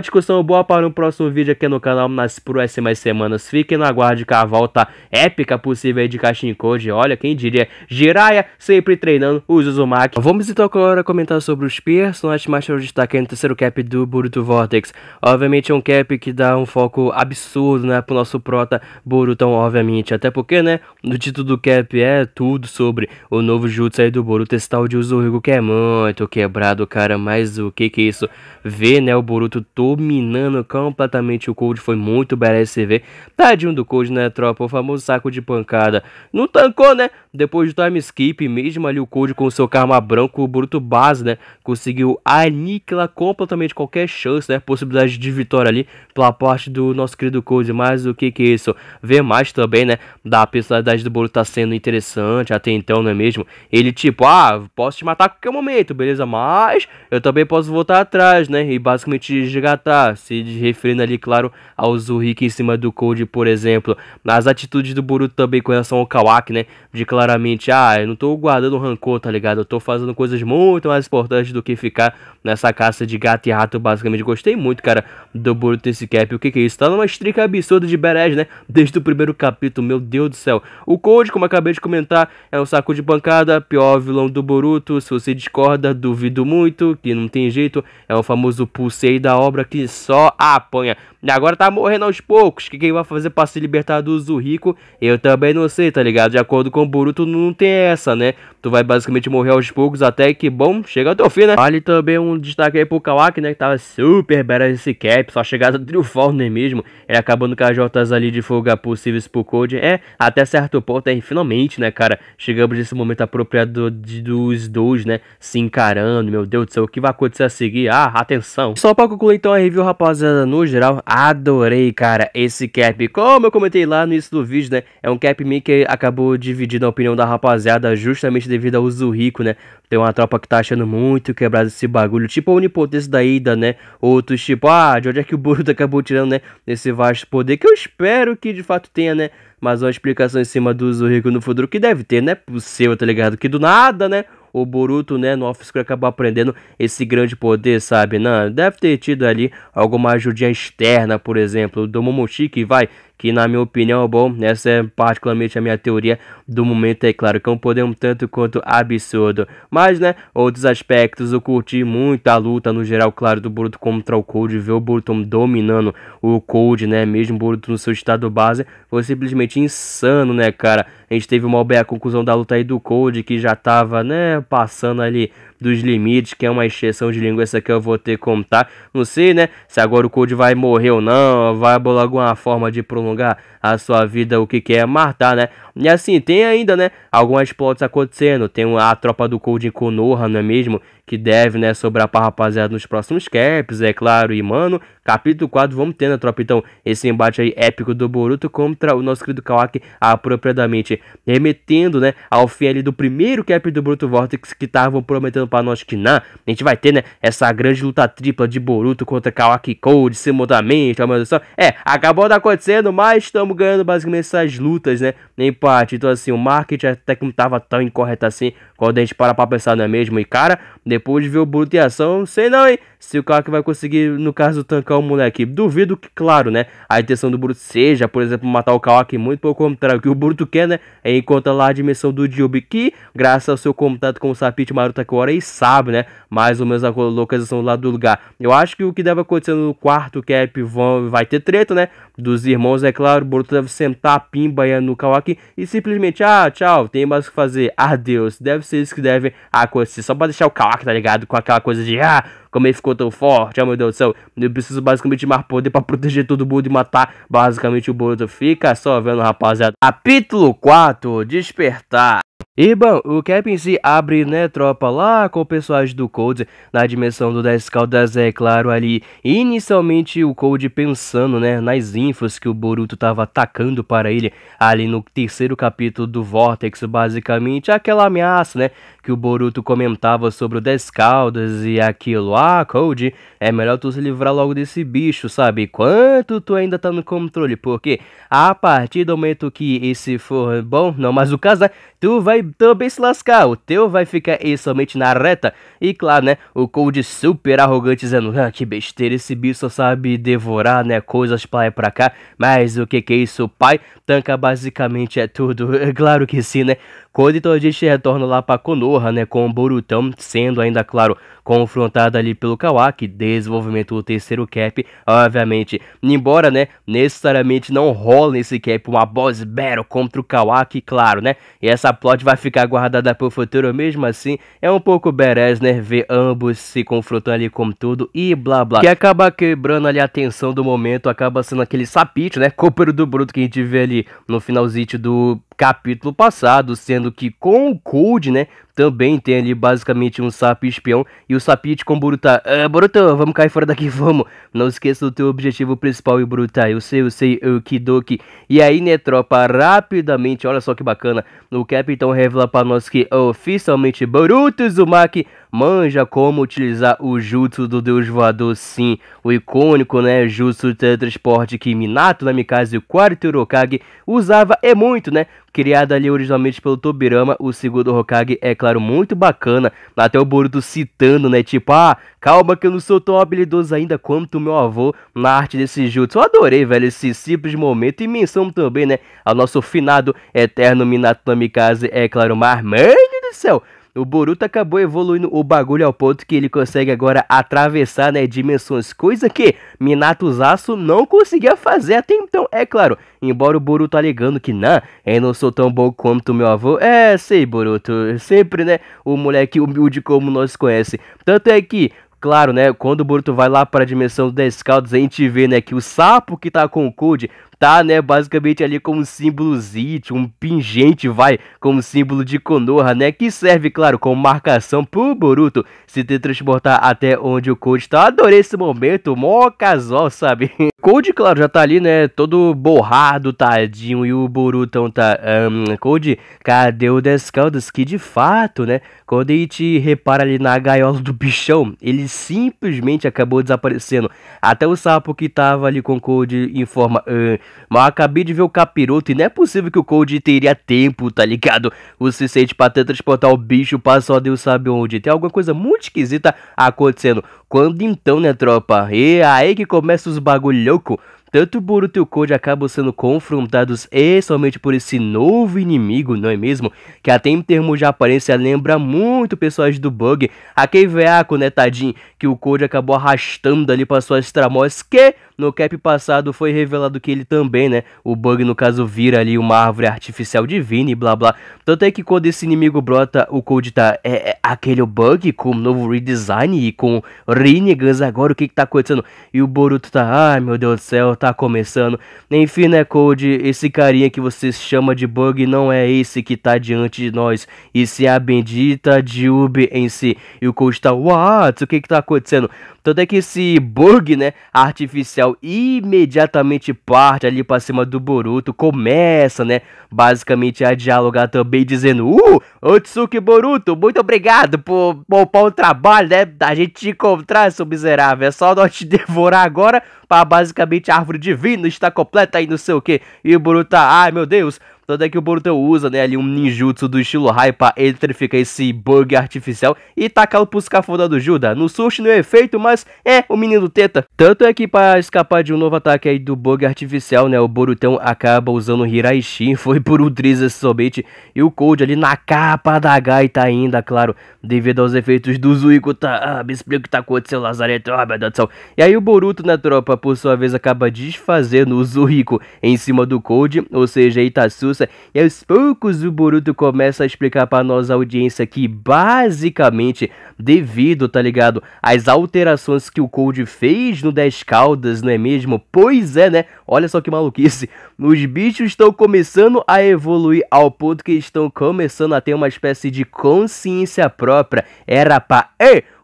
discussão boa para um próximo vídeo aqui no canal nas próximas semanas. Fiquem no aguardo com a volta épica possível aí de Kashin Code. Olha, quem diria? Jiraiya sempre treinando os Uzumaki. Vamos então agora comentar sobre os personagens Master destaque no terceiro cap do Boruto Vortex. Obviamente é um cap que dá um foco absurdo, né, pro nosso prota Boruto, obviamente. Até porque, né, no título do cap é tudo sobre o novo jutsu aí do Boruto, esse tal de Uzuru que é muito quebrado, cara, mas o que que é isso ver, né, o Boruto dominando completamente o Cold, foi muito belo você ver. Tadinho do Cold, né, tropa, o famoso saco de pancada. Não tancou, né? Depois do time skip, mesmo ali o Cold com o seu karma branco, o Boruto base, né, conseguiu aniquilar completamente qualquer chance, né, possibilidade de vitória ali pela parte do nosso querido Cold. Mas o que que é isso? Ver mais também, né, da personalidade do Boruto tá sendo interessante até então, não é mesmo? Ele tipo, ah, posso te matar a qualquer momento, beleza? Mas eu também posso voltar atrás, né? né? E basicamente resgatar, se referindo ali, claro, ao Zurich em cima do Cold, por exemplo. nas atitudes do Boruto também com relação ao Kawaki, né? De claramente, ah, eu não tô guardando rancor, tá ligado? Eu tô fazendo coisas muito mais importantes do que ficar nessa caça de gato e rato, basicamente. Gostei muito, cara, do Boruto esse cap. O que, que é isso? Tá numa estrica absurda de Beres, né? Desde o primeiro capítulo, meu Deus do céu. O Code, como acabei de comentar, é um saco de bancada, pior vilão do Boruto. Se você discorda, duvido muito, que não tem jeito. É o famoso pulsei da obra que só apanha. Agora tá morrendo aos poucos, que quem vai fazer pra se libertar do Zurrico, eu também não sei, tá ligado? De acordo com o Boruto, não tem essa, né? Tu vai basicamente morrer aos poucos até que, bom, chega até o fim, né? Vale também um destaque aí pro Kawaki, né? Que tava super badass esse cap, só chegada do né mesmo? Ele acabando com as Jotas ali de fuga possíveis pro Code. É, até certo ponto, aí, finalmente, né, cara? Chegamos nesse momento apropriado de, dos dois, né? Se encarando, meu Deus do céu, o que vai acontecer a seguir? Ah, atenção! Só pra concluir então a review, rapaziada, no geral, Adorei, cara, esse cap. Como eu comentei lá no início do vídeo, né? É um cap meio que acabou dividindo a opinião da rapaziada justamente devido ao uso rico, né? Tem uma tropa que tá achando muito quebrado esse bagulho, tipo a onipotência da Ida, né? Outros tipo, ah, de onde é que o Boruto acabou tirando, né? Esse vasto poder que eu espero que de fato tenha, né? Mas uma explicação em cima do uso rico no futuro que deve ter, né? seu, tá ligado? Que do nada, né? o Boruto, né, no Offscreen acabou aprendendo esse grande poder, sabe? Não, deve ter tido ali alguma ajudinha externa, por exemplo, do Momoshiki, vai, que na minha opinião é bom. Essa é particularmente a minha teoria do momento, é claro, que é um poder um tanto quanto absurdo. Mas, né, outros aspectos, eu curti muito a luta no geral, claro, do Boruto contra o Cold, ver o Boruto dominando o Cold, né, mesmo o Boruto no seu estado base, foi simplesmente insano, né, cara. A gente teve uma bem a conclusão da luta aí do Cold, que já tava, né, passando ali dos limites, que é uma exceção de linguiça que eu vou ter que contar. Não sei, né? Se agora o Cold vai morrer ou não, vai bolar alguma forma de prolongar a sua vida, o que que é matar, tá, né? E assim, tem ainda, né, algumas plots acontecendo. Tem a tropa do Cold em Konoha, não é mesmo? Que deve, né, sobrar pra rapaziada nos próximos caps, é claro. E, mano, capítulo 4, vamos ter, né, tropa? Então, esse embate aí épico do Boruto contra o nosso querido Kawaki, apropriadamente remetendo, né, ao fim ali do primeiro cap do Boruto Vortex que estavam prometendo para nós que, na a gente vai ter, né, essa grande luta tripla de Boruto contra Kawaki Cold simultaneamente, ó, meu Deus do céu. É, acabou acontecendo, mas estamos ganhando basicamente essas lutas, né, em parte. Então, assim, o marketing até que não estava tão incorreto assim. Quando a gente para pra pensar, não é mesmo? E cara, depois de ver o Bruto em ação, sei não, hein? Se o cara que vai conseguir, no caso, tancar o moleque. Duvido que, claro, né? A intenção do Bruto seja, por exemplo, matar o Kawaki muito pelo contrário. O que o Bruto quer, né? É encontrar lá a dimensão do Jubi, que, graças ao seu contato com o Sapit Maruta Kawara, e sabe, né? Mais ou menos a localização lá do lugar. Eu acho que o que deve acontecer no quarto cap vão, vai ter treta, né? Dos irmãos, é claro. O Bruto deve sentar a pimba no Kawaki e simplesmente, ah, tchau, tem mais o que fazer. Adeus. Deve vocês que devem acontecer. Ah, só pra deixar o Kawaki, tá ligado? Com aquela coisa de, ah, como ele ficou tão forte, ah, oh, meu Deus do céu. Eu preciso basicamente de mais poder pra proteger todo mundo e matar basicamente o Boruto. Fica só vendo, rapaziada. Capítulo 4, Despertar e bom o Cap em si abre, né, tropa lá com o personagem do Cold na dimensão do 10 Caldas, é claro, ali. Inicialmente o Cold pensando, né, nas infos que o Boruto tava atacando para ele ali no terceiro capítulo do Vortex, basicamente, aquela ameaça, né, que o Boruto comentava sobre o Descaldas e aquilo. Ah, Cold, é melhor tu se livrar logo desse bicho, sabe? Quanto tu ainda tá no controle, porque a partir do momento que esse for bom, não, mas o caso, né, tu vai também se lascar, o teu vai ficar aí somente na reta. E claro, né, o Cold super arrogante dizendo, ah, que besteira, esse bicho só sabe devorar, né, coisas pra lá e pra cá, mas o que que é isso, pai? Tanca basicamente é tudo, (laughs) claro que sim, né? Cody então gente retorna lá para Konoha, né, com o Borutão sendo ainda, claro, confrontada ali pelo Kawaki, desenvolvimento do terceiro cap, obviamente, embora, né, necessariamente não rola esse cap uma boss battle contra o Kawaki, claro, né, e essa plot vai ficar guardada pro futuro mesmo assim, é um pouco badass, né, ver ambos se confrontando ali com tudo e blá blá, que acaba quebrando ali a tensão do momento, acaba sendo aquele sapite, né, cópero do Bruto que a gente vê ali no finalzinho do capítulo passado, sendo que com o Cold, né, também tem ali basicamente um sapo espião e o sapite com o Boruta. Ah, Boruto, vamos cair fora daqui, (laughs) vamos. Não esqueça do teu objetivo principal e Boruta. Eu sei, eu sei, eu Kidoki. E aí, né, tropa, rapidamente, olha só que bacana. O Capitão revela para nós que oficialmente Boruto Uzumaki manja como utilizar o jutsu do deus voador sim, o icônico né, jutsu de teletransporte que Minato, Namikaze e o quarto Hokage usava é muito, né? Criado ali originalmente pelo Tobirama, o segundo Hokage é, claro, muito bacana. Até o Boruto citando, né? Tipo, ah, calma que eu não sou tão habilidoso ainda quanto meu avô na arte desse jutsu. Eu adorei, velho, esse simples momento. E menção também, né? Ao nosso finado eterno Minato Namikaze, é claro, mas, mano do céu, o Boruto acabou evoluindo o bagulho ao ponto que ele consegue agora atravessar né, dimensões, coisa que Minato Zasu não conseguia fazer até então, é claro. Embora o Boruto alegando tá que não, eu não sou tão bom quanto meu avô. É, sei, Boruto, sempre, né, o moleque humilde como nós conhece. Tanto é que Claro, né? Quando o Boruto vai lá para a dimensão dos Descaldos, a gente vê, né, que o sapo que tá com o Code tá, né, basicamente ali como símbolo Zit, um pingente vai como símbolo de Konoha, né, que serve, claro, como marcação pro Boruto se transportar até onde o Code tá. Adorei esse momento, mó casal, sabe? (laughs) Code, claro, já tá ali, né, todo borrado, tadinho, e o então tá, um, Code, cadê o Descaldas? Que de fato, né, quando a gente repara ali na gaiola do bichão, ele simplesmente acabou desaparecendo. Até o sapo que tava ali com Code em forma... Uh, mas acabei de ver o capiroto e não é possível que o Cold teria tempo, tá ligado? O suficiente pra transportar o bicho pra só Deus sabe onde. Tem alguma coisa muito esquisita acontecendo. Quando então, né, tropa? E aí que começa os bagulho louco. Tanto Boruto e o Code acabam sendo confrontados e somente por esse novo inimigo, não é mesmo? Que até em termos de aparência lembra muito o pessoal do Bug, aquele veaco, né, tadinho, que o Code acabou arrastando ali para suas tramóis que no cap passado foi revelado que ele também, né? O Bug, no caso, vira ali uma árvore artificial divina e blá blá. Tanto é que quando esse inimigo brota, o Code tá. É, é aquele Bug com o novo redesign e com Rinnegas agora, o que que tá acontecendo? E o Boruto tá. Ai meu Deus do céu, tá começando. Enfim, né, Code? Esse carinha que você chama de Bug não é esse que tá diante de nós. Isso é a bendita Jube em si. E o Code tá. What? O que que tá acontecendo? Tanto é que esse Bug, né, artificial imediatamente parte ali pra cima do Boruto, começa, né, basicamente a dialogar também, dizendo, uh, Otsuki Boruto, muito obrigado por poupar o trabalho, né, da gente te encontrar, seu miserável, é só nós te (laughs) devorar agora, pra basicamente a árvore divina está completa e não sei o que, e o Boruto, tá, ai meu Deus, tanto é que o Boruto usa, né, ali um ninjutsu do estilo Rai pra eletrificar esse bug artificial e tacá-lo pros cafoda do Juda. No sushi não é efeito, mas é o menino teta. Tanto é que para escapar de um novo ataque aí do bug artificial, né, o Borutão acaba usando o Hiraishin, (laughs) foi por Udriza somente, e o Cold ali na capa da gaita tá ainda, claro, devido aos efeitos do Zuiko, tá, ah, me explica o que tá acontecendo, Lazareto, ah, meu Deus é do céu. E aí o Boruto, né, tropa, por sua vez acaba desfazendo o Zuiko em cima do Cold, ou seja, Itasus. E aos poucos o Boruto começa a explicar para nós, audiência, que basicamente, devido, tá ligado, às alterações que o Cold fez no 10 Caldas, não é mesmo? Pois é, né? Olha só que maluquice. Os bichos estão começando a evoluir ao ponto que estão começando a ter uma espécie de consciência própria. Era pra...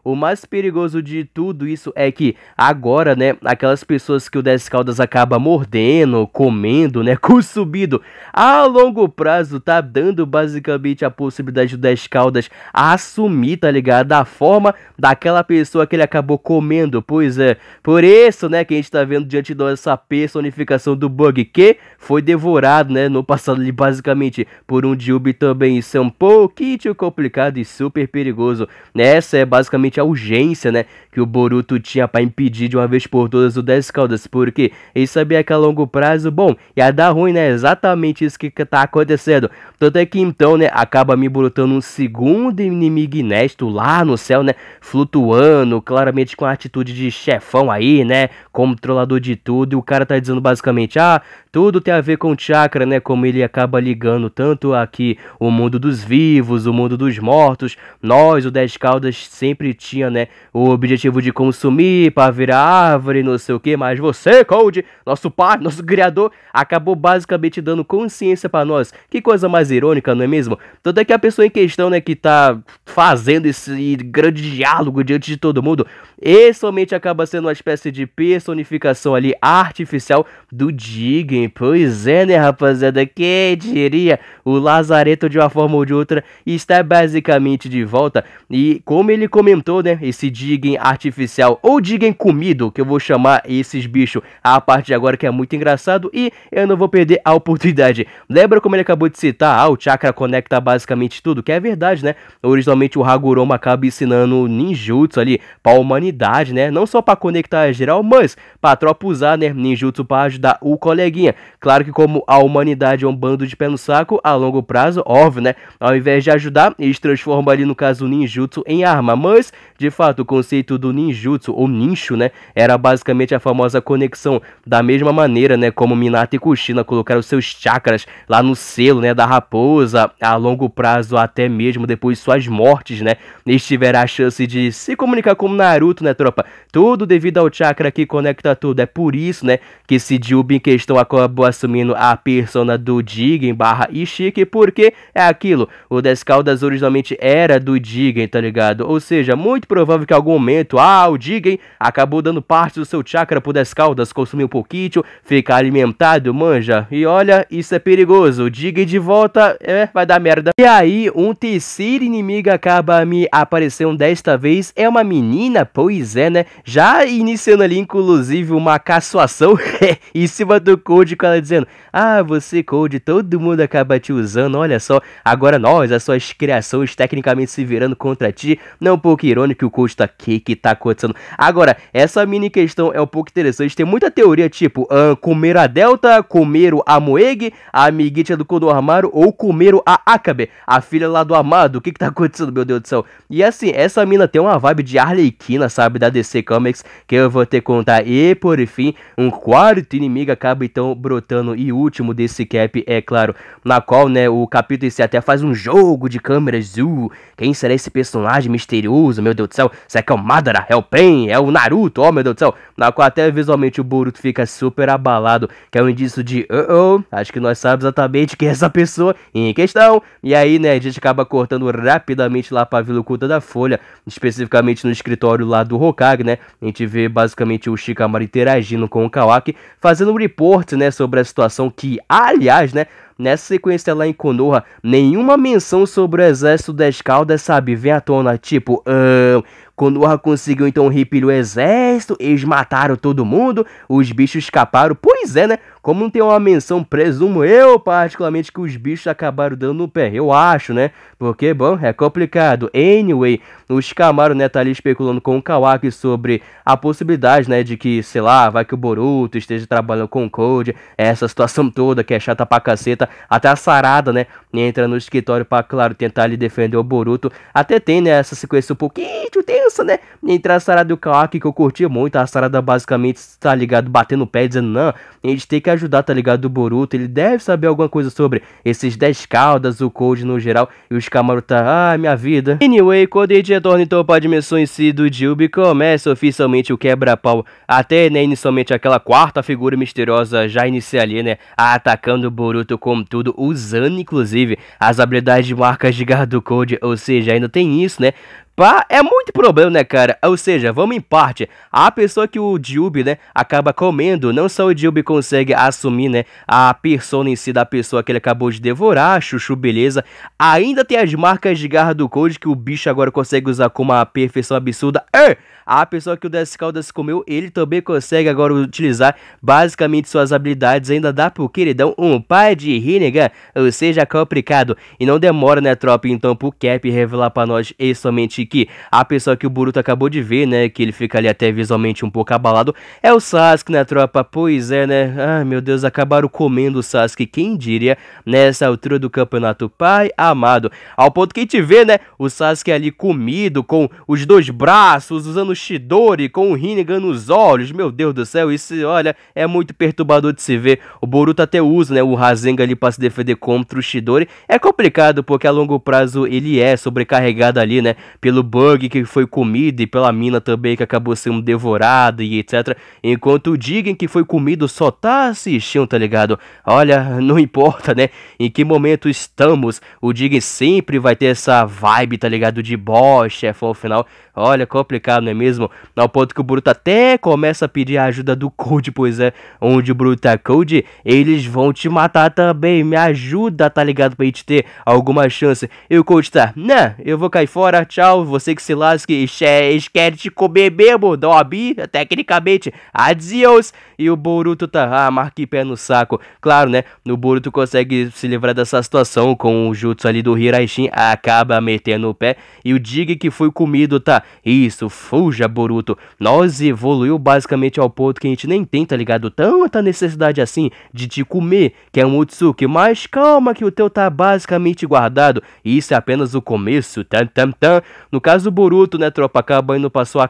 O mais perigoso de tudo isso é que agora, né, aquelas pessoas que o 10 Caldas acaba mordendo, comendo, né, (laughs) consumido, a longo prazo tá dando basicamente a possibilidade do 10 Caldas assumir, tá ligado? A forma daquela pessoa que ele acabou comendo. Pois é, por isso, né, que a gente tá vendo diante essa personificação do bug que foi devorado, né, no passado ali basicamente por um diube também. Isso é um pouquinho complicado e super perigoso. Né? Essa é basicamente realmente a urgência, né, que o Boruto tinha para impedir de uma vez por todas o 10 Caldas, porque ele sabia que a longo prazo, bom, ia dar ruim, né, exatamente isso que tá acontecendo. Tanto é que então, né, acaba me brotando um segundo inimigo nesto lá no céu, né, flutuando, claramente com a atitude de chefão aí, né, controlador de tudo, e o cara tá dizendo basicamente, ah, tudo tem a ver com chakra, né? Como ele acaba ligando tanto aqui o mundo dos vivos, o mundo dos mortos. Nós, o Dez Caldas, sempre tinha, né? O objetivo de consumir para virar árvore, não sei o que. Mas você, Cold, nosso pai, (laughs) nosso criador, acabou basicamente dando consciência para nós. Que coisa mais irônica, não é mesmo? Tanto é que a pessoa em questão, né, que tá fazendo esse grande diálogo diante de todo mundo, e somente acaba sendo uma espécie de personificação ali artificial do Digen. Pois é, né, rapaziada? Quem diria? O Lazareto, de uma forma ou de outra, está basicamente de volta. E como ele comentou, né? Esse Digging artificial ou Digging comido, que eu vou chamar esses bichos a partir de agora, que é muito engraçado. E eu não vou perder a oportunidade. Lembra como ele acabou de citar? Ah, o Chakra conecta basicamente tudo, que é verdade, né? Originalmente o Haguroma acaba ensinando ninjutsu ali pra humanidade, né? Não só para conectar geral, mas pra tropa usar, né? Ninjutsu para ajudar o coleguinha. Claro que como a humanidade é um bando de pé no saco, a longo prazo, óbvio, né? Ao invés de ajudar, eles transformam ali no caso o ninjutsu em arma. Mas, de fato, o conceito do ninjutsu, ou nincho, né? Era basicamente a famosa conexão. Da mesma maneira, né? Como Minato e Kushina colocaram seus chakras lá no selo, né? Da raposa, a longo prazo, até mesmo depois de suas mortes, né? Eles tiveram a chance de se comunicar como Naruto, né, tropa? Tudo devido ao chakra que conecta tudo. É por isso, né? Que esse Jubi em questão, a acabou assumindo a persona do Jigen barra Ishiki, porque é aquilo, o Descaldas originalmente era do Jigen, tá ligado? Ou seja, muito provável que em algum momento, ah, o Jigen acabou dando parte do seu chakra pro Descaldas, consumiu um pouquinho, ficar alimentado, manja. E olha, isso é perigoso, o Jigen de volta, é, vai dar merda. E aí, um terceiro inimigo acaba me aparecendo desta vez, é uma menina, pois é, né? Já iniciando ali, inclusive, uma caçoação (laughs) em cima do Cody Code com ela dizendo: Ah, você, Code, todo mundo acaba te usando, olha só, agora nós, as suas criações tecnicamente se virando contra ti. Não é um pouco irônico que o Code tá aqui, que tá acontecendo. Agora, essa mini questão é um pouco interessante. Tem muita teoria, tipo, ah, comer a Delta, comer o Amoeg, a amiguinha do Konohamaru, ou comer o a Akabe, a filha lá do Amado. O que que tá acontecendo, meu Deus do céu? E assim, essa mina tem uma vibe de Arlequina, sabe, da DC Comics, que eu vou te contar. E por fim, um quarto inimigo acaba então brotando e último desse cap, é claro, na qual, né, o capítulo esse até faz um jogo de câmeras azul. Quem será esse personagem misterioso, meu Deus do céu? Será que é o Madara? É o Pen? É o Naruto? Oh, meu Deus do céu. Na qual até visualmente o Boruto fica super abalado, que é um indício de, uh oh, acho que nós sabemos exatamente quem é essa pessoa em questão. E aí, né, a gente acaba cortando rapidamente lá pra Vila Oculta da Folha, especificamente no escritório lá do Hokage, né? A gente vê basicamente o Shikamaru interagindo com o Kawaki, fazendo um report, né? né, sobre a situação que, aliás, né, nessa sequência lá em Konoha, nenhuma menção sobre o exército das Caldas, sabe, vem à tona, tipo, uh, quando Konoha conseguiu então repelir o exército, eles mataram todo mundo, os bichos escaparam. Pois é, né? Como não tem uma menção, presumo eu particularmente que os bichos acabaram dando no pé. Eu acho, né? Porque, bom, é complicado. Anyway, os Camaro, né, tá ali especulando com o Kawaki sobre a possibilidade, né, de que, sei lá, vai que o Boruto esteja trabalhando com o Code, essa situação toda que é chata pra caceta. Até a Sarada, né, entra no escritório pra, claro, tentar ali defender o Boruto. Até tem, né, essa sequência um pouquinho, tem dança, né? Entre a sarada do Kawaki, que eu curti muito, a Sarada basicamente, tá ligado, batendo o pé, dizendo, não, a gente tem que ajudar, tá ligado, o Boruto, ele deve saber alguma coisa sobre esses 10 caudas, o Code no geral, e os Kamaru tá, ah, minha vida. Anyway, quando a gente retorna então para dimensões dimensão em si do Jilby, começa oficialmente o quebra-pau, até, né, inicialmente aquela quarta figura misteriosa já inicia ali, né, atacando o Boruto como tudo, usando, inclusive, as habilidades de marcas de garra do Code, ou seja, ainda tem isso, né, pá, é muito problema, né, cara? Ou seja, vamos em parte. A pessoa que o Dilby, né, acaba comendo, não só o Dilby consegue assumir, né, a persona em si da pessoa que ele acabou de devorar, chuchu, beleza. Ainda tem as marcas de garra do Code que o bicho agora consegue usar com uma perfeição absurda. É! a pessoa que o Das Caldas comeu, ele também consegue agora utilizar basicamente suas habilidades. Ainda dá pro queridão um pai de Rinnegan, ou seja, complicado. E não demora, né, tropa, então, pro Cap revelar pra nós e somente que a pessoa que o Buruto acabou de ver, né, que ele fica ali até visualmente um pouco abalado, é o Sasuke, né, tropa? Pois é, né? Ai, meu Deus, acabaram comendo o Sasuke, quem diria, nessa altura do campeonato, pai amado. Ao ponto que a gente vê, né, o Sasuke ali comido, com os dois braços, usando Shidori com o Rinnegan nos olhos. Meu Deus do céu, isso, olha, é muito perturbador de se ver. O Boruto até usa, né, o Rasengan ali para se defender contra o Shidori. É complicado porque a longo prazo ele é sobrecarregado ali, né, pelo bug que foi comido e pela mina também que acabou sendo devorado e etc. Enquanto o Digen que foi comido só tá assistindo, tá ligado? Olha, (laughs) não importa, né, em que momento estamos, o Digen sempre vai ter essa vibe, tá ligado, de boss, chefão final. Olha, complicado, né, mesmo, ao ponto que o Bruto até começa a pedir a ajuda do Code, pois é, onde o Bruto tá Code, eles vão te matar também, me ajuda, tá ligado, pra gente ter alguma chance. E o Code tá, né, eu vou cair fora, tchau, você que se lasque, eles querem te comer mesmo, Dobby, tecnicamente, adios. E o Boruto tá, ah, marque pé no saco. Claro, né, o Boruto consegue se livrar dessa situação com o jutsu ali do Hiraishin, acaba metendo o pé, e o Dig que foi comido, tá, isso, fuja Ninja, Boruto. Nós evoluiu basicamente ao ponto que a gente nem tem, tá ligado? Tanta necessidade assim de te comer, que é um Utsuki. Mas calma que o teu tá basicamente guardado. E isso é apenas o começo, tam tam tam. No caso do Boruto, né, tropa, acaba indo pra sua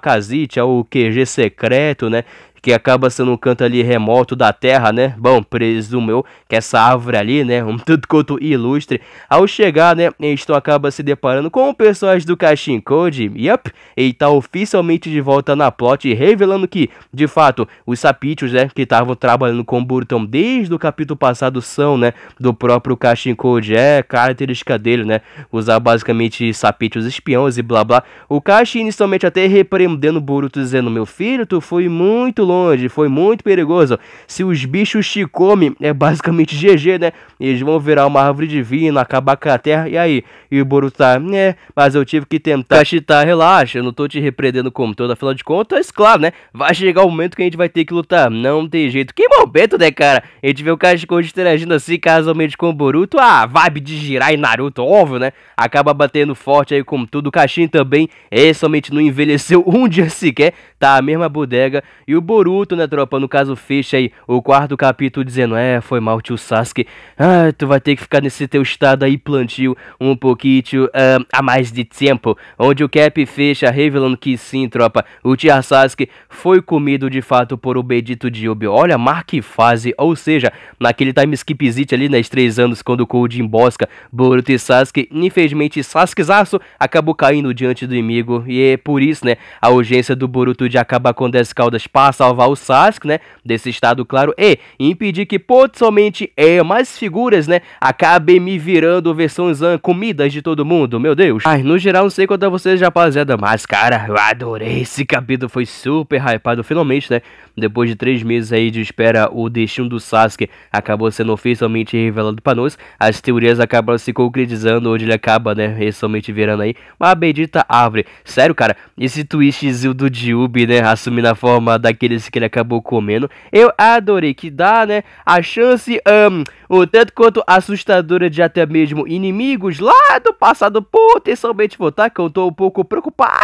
é o QG secreto, né? que acaba sendo um canto ali remoto da terra, né? Bom, presumeu que essa árvore ali, né, um tanto quanto ilustre, ao chegar, né, Estou acaba se deparando com o personagem do Cachim Code, Yup. e tá oficialmente de volta na plot, revelando que, de fato, os sapitos, né, que estavam trabalhando com o Burton desde o capítulo passado são, né, do próprio Cachim Code, é característica dele, né, usar basicamente sapitos espiões e blá blá. O Cachim inicialmente até repreendendo o Boruto, dizendo, meu filho, tu foi muito longe esconde, foi muito perigoso. Se os bichos te comem, é basicamente GG, (laughs) né? Eles vão virar uma árvore divina, acabar com a terra, e aí? E o tá, né? Mas eu tive que tentar chitar, relaxa, eu não tô te repreendendo como todo, afinal de contas, claro, né? Vai chegar o momento que a gente vai ter que lutar, não tem jeito. Que momento, né, cara? A gente vê o Kashikoji interagindo assim, casualmente com o Boruto, a vibe de Jirai Naruto, óbvio, né? Acaba batendo forte aí com tudo, o Cachim também, é, somente não envelheceu (laughs) um dia sequer, tá a mesma bodega, e o Boruto Boruto, né, tropa? No caso, fecha aí o quarto capítulo dizendo: É, foi mal, tio Sasuke. Ah, tu vai ter que ficar nesse teu estado aí, plantio, um pouquinho uh, a mais de tempo. Onde o Cap fecha, é revelando que sim, tropa, o tio Sasuke foi comido de fato por o Bedito de Ubi. Olha, marque fase, ou seja, naquele time skipzit ali, né, três anos, quando o Cold embosca Boruto e Sasuke. Infelizmente, Sasuke Zaço acabou caindo diante do inimigo, e é por isso, né, a urgência do Boruto de acabar com 10 caudas passa salvar o Sasuke, né, desse estado claro e impedir que potencialmente é mais figuras, né, acabem me virando versão Zan comidas de todo mundo, meu Deus. Ai, no geral não sei quanto a vocês, rapaziada, mas cara, eu adorei esse capítulo, foi super hypado, finalmente, né, depois de três meses aí de espera, o destino do Sasuke acabou sendo oficialmente revelado para nós, as teorias acabam se concretizando, onde ele acaba, né, somente virando aí uma bendita árvore. Sério, cara, esse twistzinho do Jubi, né, assumindo a forma daquele deles que ele acabou comendo. Eu adorei que dá, né? A chance, um, o tanto quanto assustadora de até mesmo inimigos lá do passado potencialmente votar, que eu tô um pouco preocupado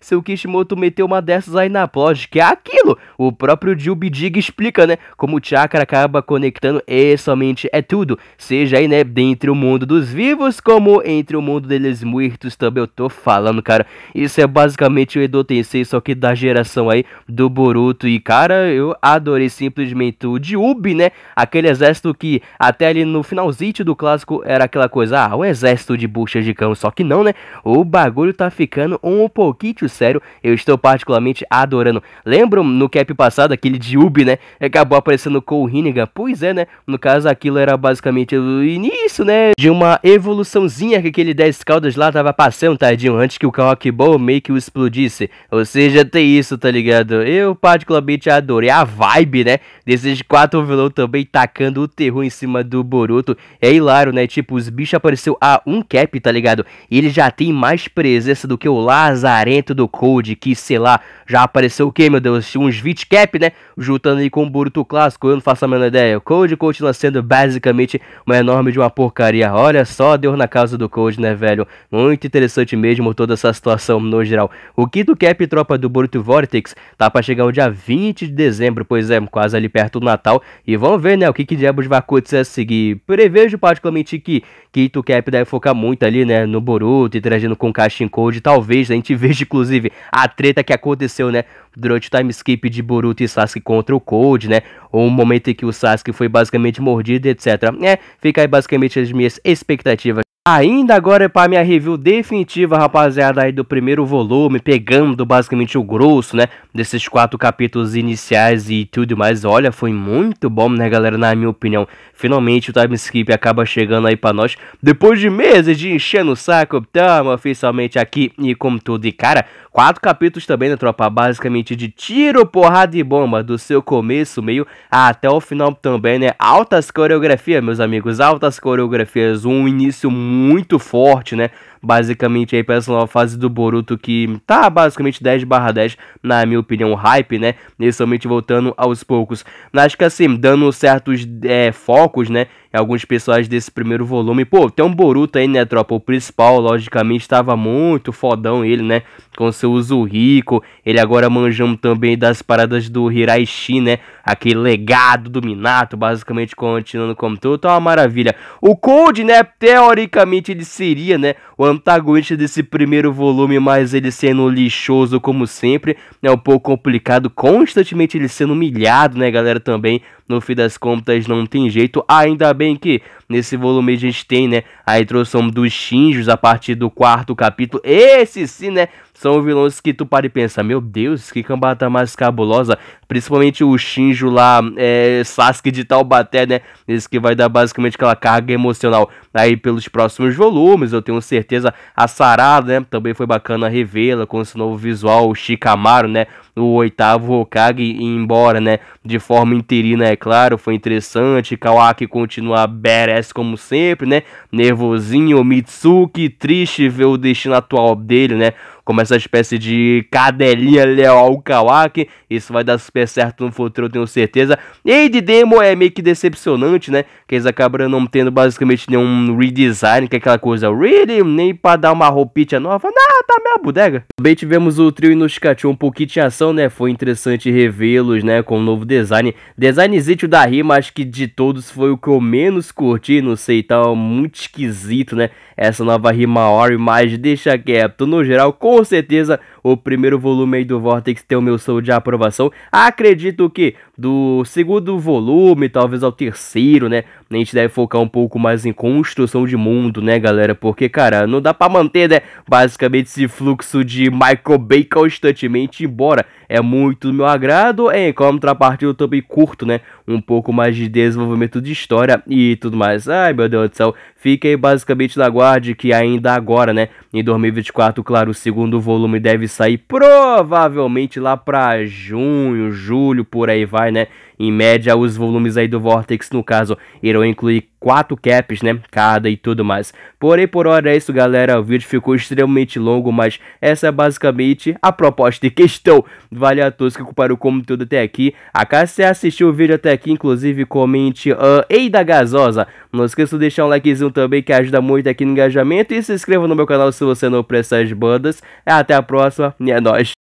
se o Kishimoto meter uma dessas aí na plot, que é aquilo. O próprio Jubi explica, né? Como o chakra acaba conectando e somente é tudo. Seja aí, né, dentre o mundo dos vivos, como entre o mundo deles mortos também. Eu tô falando, cara. Isso é basicamente o Edo Tensei, só que da geração aí do Boruto e, cara, eu adorei simplesmente o Diub, né? Aquele exército que até ali no finalzinho do clássico era aquela coisa, ah, um exército de buchas de cão. Só que não, né? O bagulho tá ficando um pouquinho sério. Eu estou particularmente adorando. Lembram no cap passado, aquele Diub, né? Acabou aparecendo com o Hinnigan. Pois é, né? No caso, aquilo era basicamente o início, né? De uma evoluçãozinha que aquele 10 caudas lá tava passando, tadinho, antes que o Kawakibou meio que o explodisse. Ou seja, tem isso, tá ligado? Eu particularmente particularmente adorei é a vibe, né? Desses quatro vilões também tacando o terror em cima do Boruto. É hilário, né? Tipo, os bichos apareceu a um cap, tá ligado? E ele já tem mais presença do que o Lazarento do Code, que, sei lá, já apareceu o quê, meu Deus? Uns 20 cap, né? Juntando aí com o Boruto clássico, eu não faço a menor ideia. O Code continua sendo basicamente uma enorme de uma porcaria. Olha só, Deus na casa do Code, né, velho? Muito interessante mesmo toda essa situação no geral. O que do cap tropa do Boruto Vortex tá pra chegar o dia 20 de dezembro, pois é, quase ali perto do Natal. E vamos ver, né, o que, que diabos vai acontecer a seguir. Prevejo particularmente que Kito Cap deve focar muito ali, né, no Boruto, interagindo com o Cashin Code. Talvez a gente (laughs) veja, inclusive, a treta que aconteceu, né, durante o time skip de Boruto e Sasuke contra o Cold, né? Ou um momento em que o Sasuke foi basicamente mordido, etc. É, fica aí basicamente as minhas expectativas. Ainda agora é para minha review definitiva, rapaziada, aí do primeiro volume, pegando basicamente o grosso, né, desses quatro capítulos iniciais e tudo mais. Olha, foi muito bom, né, galera, na minha opinião. Finalmente o time skip acaba chegando aí para nós. Depois de meses de enchendo o saco, tamo oficialmente aqui e como tudo. E cara, quatro capítulos também, né, tropa? Basicamente de tiro, porrada e bomba, do seu começo, meio até o final também, né? Altas coreografias, meus amigos, altas coreografias. Um início muito forte, né? basicamente aí para essa é nova fase do Boruto que tá basicamente 10 barra 10, na minha opinião, hype, né? E somente voltando aos poucos. Acho que assim, dando certos é, focos, né? e alguns personagens desse primeiro volume. Pô, tem um Boruto aí, né, tropa? O principal, logicamente, estava muito fodão ele, né? Com seu uso rico. Ele agora manjamos também das paradas do Hiraishi, né? Aquele legado do Minato, basicamente continuando como tudo. Tá uma maravilha. O Cold, né? Teoricamente, ele seria, né? O antagonista desse primeiro volume, mas ele sendo lixoso como sempre, né? Um pouco complicado. Constantemente ele sendo humilhado, né, galera? Também no fim das contas não tem jeito. Ainda bem que nesse volume a gente tem, né, a introdução dos Shinjos a partir do quarto capítulo. Esse sim, né, são vilões que tu para e pensa, meu Deus, que cambata mais cabulosa. Principalmente o Shinjo lá, é, Sasuke de Taubaté, né? Esse que vai dar basicamente aquela carga emocional aí pelos próximos volumes, eu tenho certeza. A Sarada, né? Também foi bacana revê-la com esse novo visual, o Shikamaru, né? O oitavo Hokage ir embora, né? De forma interina, é claro, foi interessante. Kawaki continua badass como sempre, né? Nervosinho, Mitsuki, triste ver o destino atual dele, né? como essa espécie de cadelinha Leal Kawaki. Isso vai dar super certo no futuro, eu tenho certeza. E de demo é meio que decepcionante, né? Que eles acabaram não tendo basicamente nenhum redesign, que é aquela coisa really, nem pra dar uma roupinha nova. Não, tá minha bodega. Também tivemos o trio Inushikachou um pouquinho de ação, né? Foi interessante revê-los, né? Com o um novo design. Design da rima, acho que de todos foi o que eu menos curti, não sei, tá muito esquisito, né? essa nova rima Ori, mais deixa quieto. No geral, com certeza o primeiro volume aí do Vortex tem o meu selo de aprovação. Acredito que do segundo volume, talvez ao terceiro, né? A gente deve focar um pouco mais em construção de mundo, né, galera? Porque, cara, não dá para manter, né? Basicamente esse fluxo de Michael Bay constantemente, embora é muito do meu agrado, em contrapartida eu também curto, né? Um pouco mais de desenvolvimento de história e tudo mais. Ai, meu Deus do céu. Fica aí basicamente na guarda que ainda agora, né? Em 2024, claro, o segundo volume deve sair provavelmente lá para junho, julho, por aí vai, né? Em média, os volumes aí do Vortex, no caso, irão incluir quatro caps, né? Cada e tudo mais. Porém, por hora é isso, galera. O vídeo ficou extremamente longo, mas essa é basicamente a proposta de questão. Vale a todos que ocuparam o conteúdo até aqui. A casa você assistiu o vídeo até aqui, inclusive, comente uh, Ei da Gasosa. Não esqueça de deixar um likezinho também, que ajuda muito aqui no engajamento. E se inscreva no meu canal se você não presta as bandas. Até a próxima e é nóis.